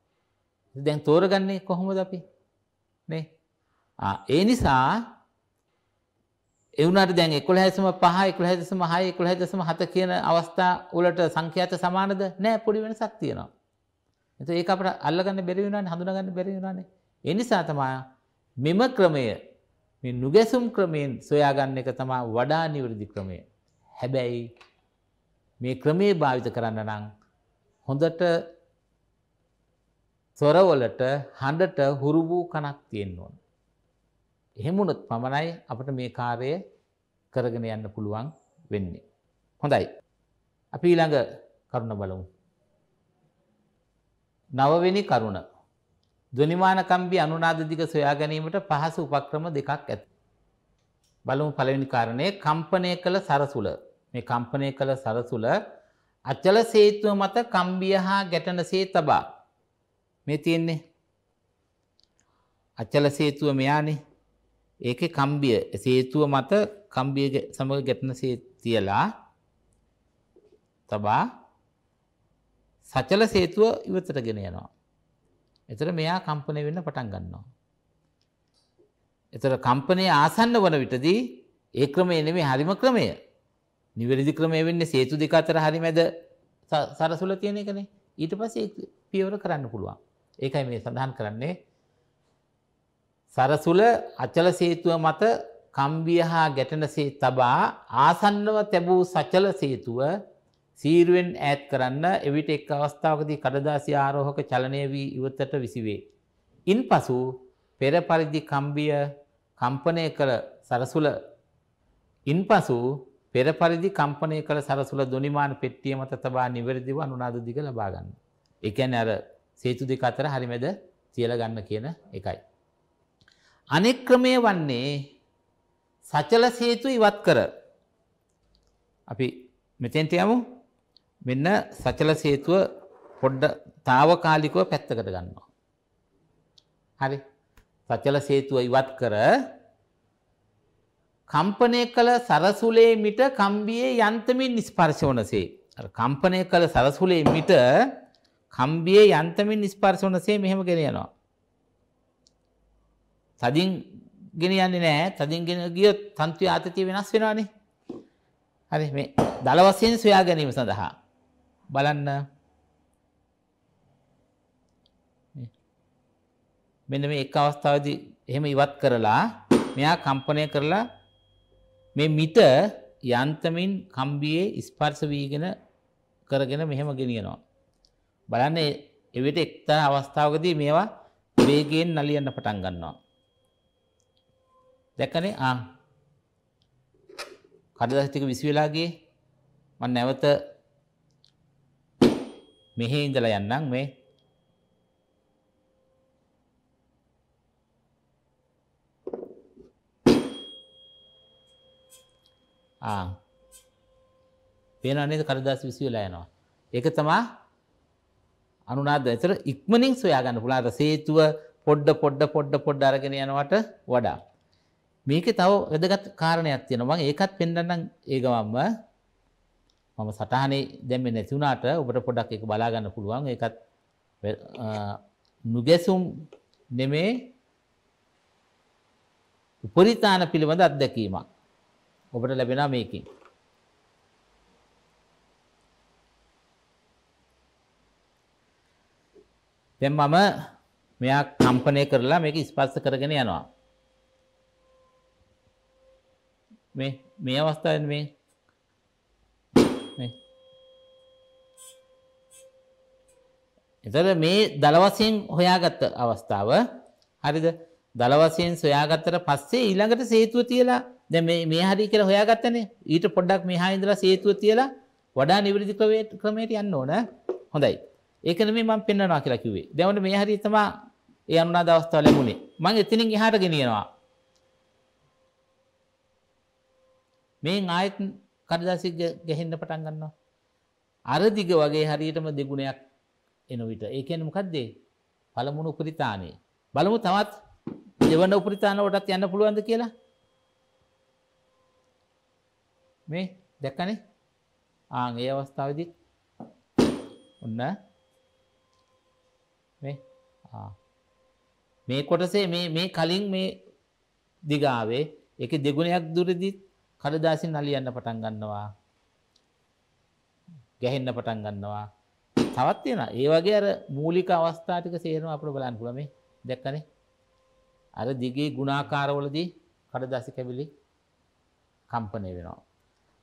දැන් තෝරගන්නේ කොහොමද අපි මේ ඒ නිසා එවුනට දැන් එකොළහැසම පහ එකොළහැදසම හය එකොළහැදසම හත කියන අවස්ථා වලට සංඛ්‍යාත සමානද නෑ පොඩි වෙනසක් තියෙනවා. එතකොට ඒක අපිට අල්ලගන්න බැරි වුණානේ හඳුනාගන්න බැරි වුණානේ. ඒ නිසා තමයි මෙම ක්‍රමය මේ නුගැසුම් ක්‍රමයෙන් සොයාගන්න එක තමයි වඩා නිවැරදි ක්‍රමය. හැබැයි මේ ක්‍රමේ භාවිත කරන්න නම් හොඳට සොරවලට හඬට හුරු වූ කණක් තියෙන්න ඕන. එහෙම වුණොත් පමණයි අපිට මේ කාර්යය කරගෙන යන්න පුළුවන් වෙන්නේ. හොඳයි. අපි ඊළඟ කරුණ බලමු. නවවෙනි කරුණ. ධ්වනිමාන කම්බි අනුනාද දිග සොයා ගැනීමට පහසු උපක්‍රම දෙකක් ඇත. බලමු පළවෙනි කාරණේ කම්පනය කළ සරසුල මේ කම්පනය කළ සරසුල අචල සේතුව මත කම්බිය හා ගැටන සේ තබා මේ තියෙන්නේ අචල සේතුව මෙයානේ ඒකේ කම්බිය සේතුව මත කම්බිය සමග ගැටන සේ තියලා තබා සචල සේතුව ඉවතටගෙන යනවා. එතකොට මෙයා කම්පණය වෙන්න පටන් ගන්නවා. එතකොට කම්පණයේ ආසන්න වන විටදී ඒ ක්‍රමය නෙමෙයි හරිම ක්‍රමය. නිවැරදි ක්‍රමය වෙන්නේ සේතු දෙක අතර හරි මැද සරසුල තියෙන එකනේ. ඊට පස්සේ පියවර කරන්න පුළුවන්. ඒකයි මේ සඳහන් කරන්නේ. සරසුල අචල සේතුව මත කම්බිය හා ගැටෙන සේ තබා ආසන්නව තැබූ සචල සේතුව සීරුවෙන් ඈත් කරන්න එවිට එක් අවස්ථාවකදී කඩදාසි ආරෝහක චලනය වී ඉවතට විසිවේ. ඉන් පසු පෙර පරිදි කම්බිය කම්පනය කළ සරසුල ඉන් පසු පෙර පරිදි කම්පනය කළ සරසුල දුනිමාන පෙට්ටිය මත තබා නිවැරදිව අනුනාද දිග ලබා ගන්න. ඒ කියන්නේ අර සේතු දෙක අතර හරිමැද තියලා ගන්න කියන එකයි. අනෙක් ක්‍රමය වන්නේ සචල සේතු ඉවත් කර. අපි මෙතෙන්ට යමු. මෙන්න සචල සේතුව පොඩ්ඩ తాවකාලිකව පැත්තකට ගන්නවා. හරි. සචල සේතුව ඉවත් කර කම්පනය කළ සරසුලේ මිට කම්බියේ යන්තමින් ස්පර්ශ වනසේ. කම්පනය කළ සරසුලේ මිට කම්බියේ යන්තමින් ස්පර්ශ වනසේ මෙහෙම ගෙන යනවා. තදින් ගෙන යන්නේ නැහැ. තදින් ගෙන ගියොත් තන්තු ආතතිය වෙනස් වෙනවානේ. හරි මේ දල වශයෙන් සොයා ගැනීම සඳහා බලන්න මෙන්න මේ එක් අවස්ථාවේදී එහෙම ඉවත් කරලා මෙයා කම්පණය කරලා මේ මිත යන්තමින් කම්බියේ ස්පර්ශ වීගෙන කරගෙන මෙහෙම ගෙනියනවා. බලන්න එවිට එක්තරා අවස්ථාවකදී මේවා වේගයෙන් නලියන්න පටන් ගන්නවා. දැක්කනේ ආ කඩදාසි ටික විසි වෙලා ගියේ මම නැවත මෙහි ඉඳලා යන්නම් මේ ආ. පේනව නේද කඩදාසි විසි වෙලා යනවා. ඒක තමයි අනුනාද. ඒතර ඉක්මනින් සොයා ගන්න පුළුවන්. අර සේතුව පොඩ පොඩ පොඩ පොඩ අරගෙන යනවට වඩා. මේකේ තව වැදගත් කාරණයක් තියෙනවා. මම ඒකත් පෙන්වන්නම් ඒ ගමම්ම. මම සටහනේ දැම්මේ නැති වුණාට ඔබට පොඩ්ඩක් ඒක බලා ගන්න පුළුවන්. ඒකත් නුගැසුම් නෙමේ උපරිතාන පිළිබඳ අත්දැකීමක්. ඔබට ලැබෙනා මේකින්. දැන් මම මෙයා කම්පනය කරලා මේක ස්පර්ශ කරගෙන යනවා. මේ මේ අවස්ථාවේ මේ මේ එතකොට මේ දල වශයෙන් හොයාගත්ත අවස්ථාව හරිද? දල වශයෙන් සොයාගත්තට පස්සේ ඊළඟට හේතුව තියලා දැන් මේ මේ හරි කියලා හොයාගත්තනේ. ඊට පොඩ්ඩක් මෙහා ඉඳලා සේතුව තියලා වඩා නිවැරදි ක්‍රමයට යන්න ඕන. හොඳයි. ඒක නෙමෙයි මම පෙන්වනවා කියලා කිව්වේ. දැන් ඔන්න මේ හරි තමයි ඒ අනුනාද අවස්ථාව ලැබුණේ. මම එතනින් එහාට ගෙනියනවා. මේන් ආයෙත් කඩදාසිය ගහින්න පටන් ගන්නවා. අර දිග වගේ හරියටම දෙගුණයක් එන විට. ඒ කියන්නේ මොකද්ද? පළමුණු උපරිතානේ. බලමු තවත් දෙවන උපරිතාන වලටත් යන්න පුළුවන්ද කියලා. මේ දැකනේ ආං ඒ අවස්ථාවදි ඔන්න මේ මේ කොටසේ මේ මේ කලින් මේ දිගාවේ එක දෙගුණයක් දුරදිත් කඩදාසින් නලියන්න පටන් ගන්නවා ගැහෙන්න පටන් ගන්නවා තවත් තියෙන ඒ වගේ අර මූලික අවස්ථා ටික සේරම අපිට බලන්න පුළුවන් මේ දැක්කනේ අර දිගේ ගුණාකාරවලදී කඩදාසි කැවිලි කම්පණය වෙනවා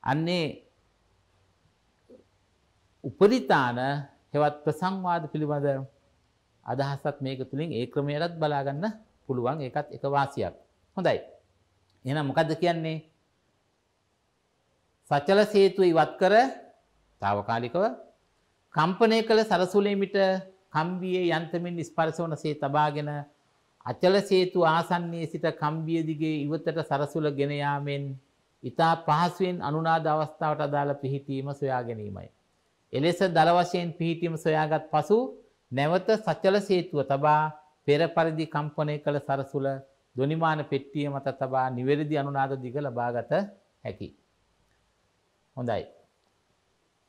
අන්නේ උපරිතාන හෙවත් ප්‍රසංවාද පිළිබඳ අදහසක් මේක තුළින් ඒ ක්‍රමයටත් බලාගන්න පුළුවන් ඒකත් එක වාසියක්. හොඳයි. එහෙනම් මොකද්ද කියන්නේ? සචල සේතුව ඉවත් කර తాවකාලිකව කම්පණය කළ සරසුලෙමිට කම්බියේ යන්තමින් ස්පර්ශ වන සේ තබාගෙන අචල සේතු ආසන්නයේ සිට කම්බිය දිගේ ඉවතට සරසුල ගෙන යාමෙන් ඉතා පහසුවෙන් අනුනාද අවස්ථාවට අදාළ පිහිටීම සොයා ගැනීමයි. එලෙස දළ වශයෙන් පිහිටීම සොයාගත් පසු නැවත සචල සේතුව තබා පෙර පරිදි කම්පනය කළ සරසුල දොනිමාන පෙට්ටිය මත තබා නිවැරදි අනුනාද දිග ලබාගත හැකි. හොඳයි.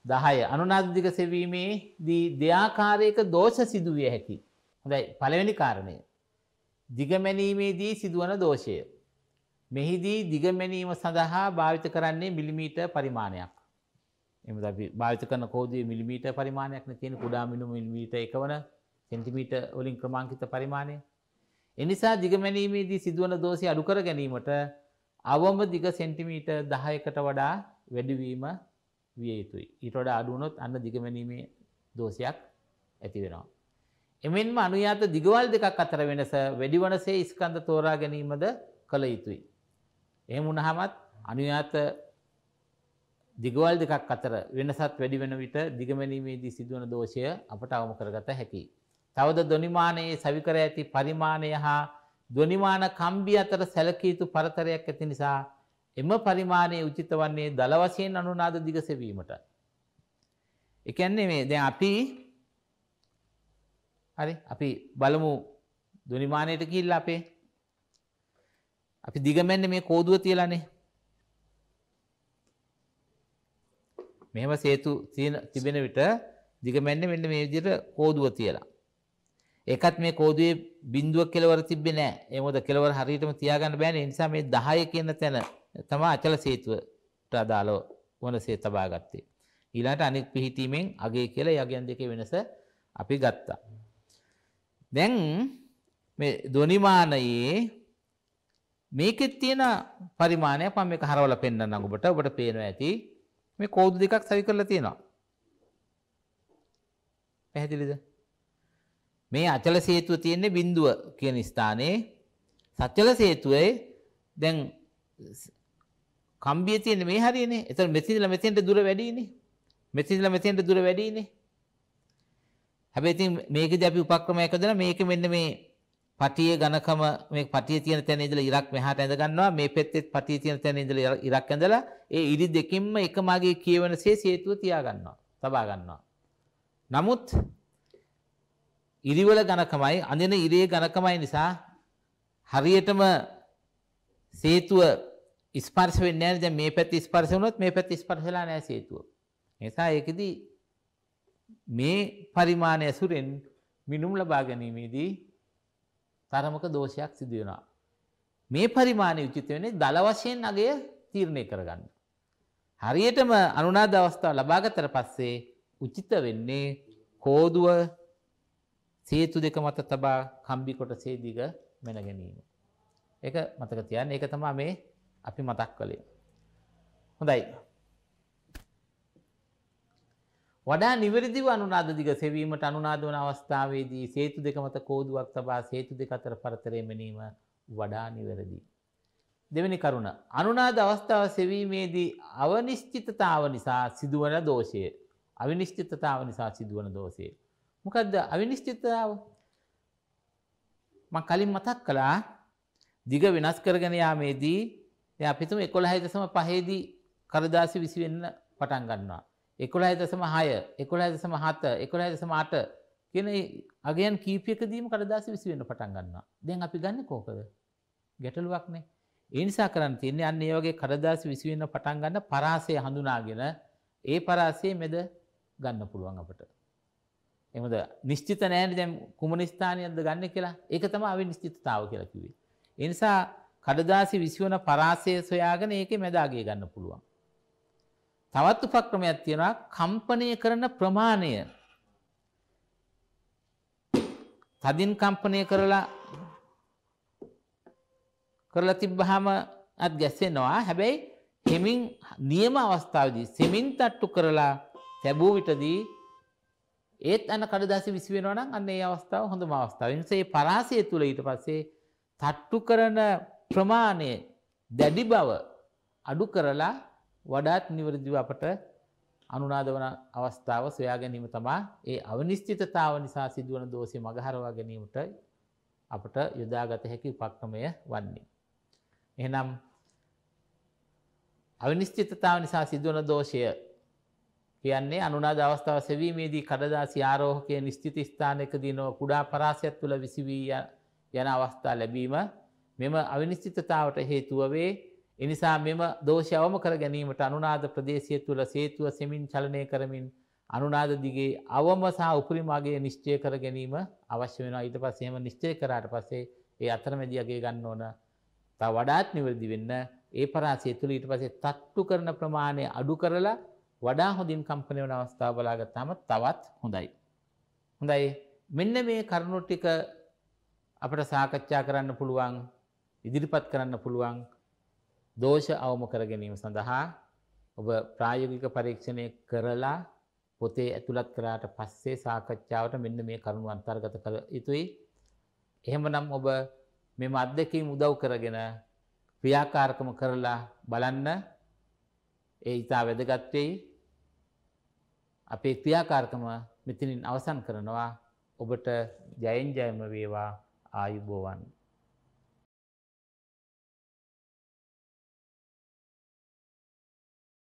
දහය අනුනාද දිග සෙවීමේ දී දෙආකාරයක දෝෂ සිදුවිය හැකි. හොඳයි පළවෙනි කාරණය. දිගමැනීමේදී සිදුවන දෝෂය. මෙහිදී දිගමැනීම සඳහා භාවිත කරන්නේ මිලිමීට පරිමාණයක්. එම භාවිත කරන කෝදේ මිලිමීට පරිමාණයක්න තියෙන කුඩා මිලු මිලිමීට එකවන සෙන්ටිමීට වලින් ක්‍රමාංකිත පරිමාණය. එනිසා දිගමැනීමේදී සිදුවන දෝෂය අඩුකර ගැනීමට අවම දිග සෙන්ටිමීට දහයකට වඩා වැඩිවීම විය යුතුයි. ඊට වඩා අඩුවනොත් අන්න දිගමැනීමේ දෝෂයක් ඇති වෙනවා. එමෙන්ම අනුයාත දිගවල් දෙකක් අතර වෙනස වැඩිවනසේ ස්කන්ධ තෝරා ගැනීමද කළ යුතුයි. එහෙම වුණහමත් අනුයාත දිගවල් දෙකක් අතර වෙනසත් වැඩි වෙන විට දිගමැනීමේදී සිදුවන දෝෂය අපට අවම කරගත හැකි. තවද ධ්වනිමානයේ සවිකර ඇති පරිමාණය හා ධ්වනිමාන කම්බි අතර සැලකිය යුතු පරතරයක් ඇති නිසා එම පරිමාණයේ උචිත වන්නේ දල වශයෙන් අනුනාද දිගසෙවීමට. ඒ කියන්නේ මේ දැන් අපි හරි අපි බලමු ධ්වනිමානයට කිහිල්ලා අපේ අපි දිගමැන්න මේ කෝදුව තියලානේ මෙහෙම සේතු තියෙන තිබෙන විට දිගමැන්න මෙන්න මේ විදිහට කෝදුව තියලා ඒකත් මේ කෝදුවේ බිඳුවක් කෙලවර තිබ්බේ නෑ ඒ මොකද කෙලවර හරියටම තියාගන්න බෑනේ ඒ නිසා මේ 10 කියන තැන තමයි අචල සේතුවට අදාළව වනසේ තබා ගත්තේ ඊළාට අනෙක් පිහිටීමෙන් අගේ කියලා යගයන් දෙකේ වෙනස අපි ගත්තා දැන් මේ ධ්වනිමානයේ මේකෙත් තියෙන පරිමාණයක් මම මේක හරවලා පෙන්නන්නම් ඔබට. ඔබට පේනවා ඇති. මේ කෝදු දෙකක් සවි කරලා තියෙනවා. පැහැදිලිද? මේ අචල සේතුව තියෙන්නේ බිඳුව කියන ස්ථානයේ සචල සේතුවේ දැන් කම්බිය තියෙන්නේ මේ හරියනේ. එතන මෙතනලා මෙතෙන්ට දුර වැඩිනේ. මෙතනලා මෙතෙන්ට දුර වැඩිනේ. හැබැයි ඉතින් මේකදී අපි උපක්‍රමයක් හදලා මේක මෙන්න මේ පටියේ ඝනකම මේ පටියේ තියෙන තැන ඉඳලා ඉරක් මෙහාට ඇඳ ගන්නවා මේ පෙත්තෙත් පටියේ තියෙන තැන ඉඳලා ඉරක් ඇඳලා ඒ ඉරි දෙකින්ම එක මාගේ කියවනසේ සේතුව තියා ගන්නවා තබා ගන්නවා නමුත් ඉරිවල ඝනකමයි අඳින ඉරේ ඝනකමයි නිසා හරියටම සේතුව ස්පර්ශ වෙන්නේ නැහැ දැන් මේ පැත්ත ස්පර්ශ වුණොත් මේ පැත්ත ස්පර්ශලා නැහැ සේතුව නිසා ඒකෙදි මේ පරිමාණය ඇසුරෙන් මිනුම් ලබා ගැනීමේදී තරමක දෝෂයක් සිදු වෙනවා. මේ පරිමාණය උචිත වෙන්නේ දල වශයෙන් අගය තීරණය කරගන්න. හරියටම අනුනාද අවස්ථාව ලබාගත්තට පස්සේ උචිත වෙන්නේ කෝදුව සේතු දෙක මත තබා කම්බි කොට සේදිග මැන ගැනීම. ඒක මතක තියන්න ඒක තමයි මේ අපි මතක් කළේ. හොඳයි. වඩා නිවැරදිව අනුනාද දිග සෙවීමට අනුනාද වන අවස්ථාවේදී සේතු දෙක මත කෝදුවක් තබා සේතු දෙක අතර පරතරය මෙනීම වඩා නිවැරදි. දෙවැනි කරුණ අනුනාද අවස්ථාව සෙවීමේදී අවනිශ්චිතතාව නිසා සිදුවන දෝෂය. අවිනිශ්චිතතාව නිසා සිදුවන දෝෂය. මොකද්ද අවිනිශ්චිතතාව? මම කලින් මතක් කළා දිග වෙනස් කරගෙන යාමේදී දැන් අපි තුමු 11.5 දී කරදාසි 20 වෙන්න පටන් ගන්නවා. එකොළයි දසම හය එකොළයි දසම හත එකොළයි දසම අට කියන අගයන් කීපයකදීම කඩදාසි විසි වෙන්න පටන් ගන්නවා. දැන් අපි ගන්න කෝකද. ගැටලුවක්නේ. ඒ නිසා කරන්න තියන්නේ අන්න ඒ වගේ කඩදාසි විසිවෙන්න පටන් ගන්න පරාසය හඳුනාගෙන ඒ පරාසය මෙද ගන්න පුළුවන් අපට. එමද නිශ්චිත නෑන දැම් කුමනිස්ථානයද ගන්න කියලා ඒක තම අවි නිශ්චිතතාව කියලා කිවේ. එනිසා කඩදාසි විසිවන පරාසය සොයාගෙන ඒක මැදාගේ ගන්න පුළුවන්. තවත් උපක්‍රමයක් තියෙනවා කම්පනය කරන ප්‍රමාණය. තදින් කම්පනය කරලා කරලා තිබ්බහම අත් ගැස්සෙනවා. හැබැයි හෙමින් නියම අවස්ථාවේදී සෙමින් තට්ටු කරලා තැබුව විටදී ඒත් අන කඩදාසි විසි වෙනවා නම් අන්න ඒ අවස්ථාව හොඳම අවස්ථාව. ඒ නිසා මේ පරාසය තුල ඊට පස්සේ තට්ටු කරන ප්‍රමාණය දැඩි බව අඩු කරලා වඩාත් නිවරදිව අපට අනුනාද වන අවස්ථාව සොයා ගැනීම තමා ඒ අවනිශ්චිතතාව නිසා සිදුවන දෝෂය මගහරවා ගැනීමට අපට යොදාගත හැකි උපක්‍රමය වන්නේ. එහෙනම් අවිනිශ්චිතතාව නිසා සිදුවන දෝෂය කියන්නේ අනුනාද අවස්ථාව සෙවීමේදී කඩදාසි ආරෝහකයේ නිශ්චිත ස්ථානයකදී නොව කුඩා පරාසයක් තුළ විසිවී යන අවස්ථා ලැබීම මෙම අවිනිශ්චිතතාවට හේතුව වේ එනිසා මෙම දෝෂය අවම කර ගැනීමට අනුනාද ප්‍රදේශය තුළ සේතුව සෙමින් චලනය කරමින් අනුනාද දිගේ අවම සහ උපරිමගේ නිශ්චය කර ගැනීම අවශ්‍ය වෙනවා ඊට පස්සේ එහෙම නිශ්චය කරාට පස්සේ ඒ අතරමැදියගේ ගන්න ඕන තව වඩාත් නිවැරදි වෙන්න ඒ පරාසය තුළ ඊට පස්සේ තට්ටු කරන ප්‍රමාණය අඩු කරලා වඩා හොඳින් කම්පනය වන අවස්ථාව බලාගත්තාම තවත් හොඳයි. හොඳයි මෙන්න මේ කරුණු ටික අපට සාකච්ඡා කරන්න පුළුවන් ඉදිරිපත් කරන්න පුළුවන් දෝෂ අවම කර ගැනීම සඳහා ඔබ ප්‍රායෝගික පරීක්ෂණය කරලා පොතේ ඇතුළත් කරාට පස්සේ සාකච්ඡාවට මෙන්න මේ කරුණු අන්තර්ගත කළ යුතුයි. එහෙමනම් ඔබ මෙම අත්දැකීම් උදව් කරගෙන ක්‍රියාකාරකම කරලා බලන්න ඒ ඊතා වැදගත් වෙයි. අපේ ක්‍රියාකාරකම මෙතනින් අවසන් කරනවා. ඔබට ජයෙන් ජයම වේවා ආයුබෝවන්.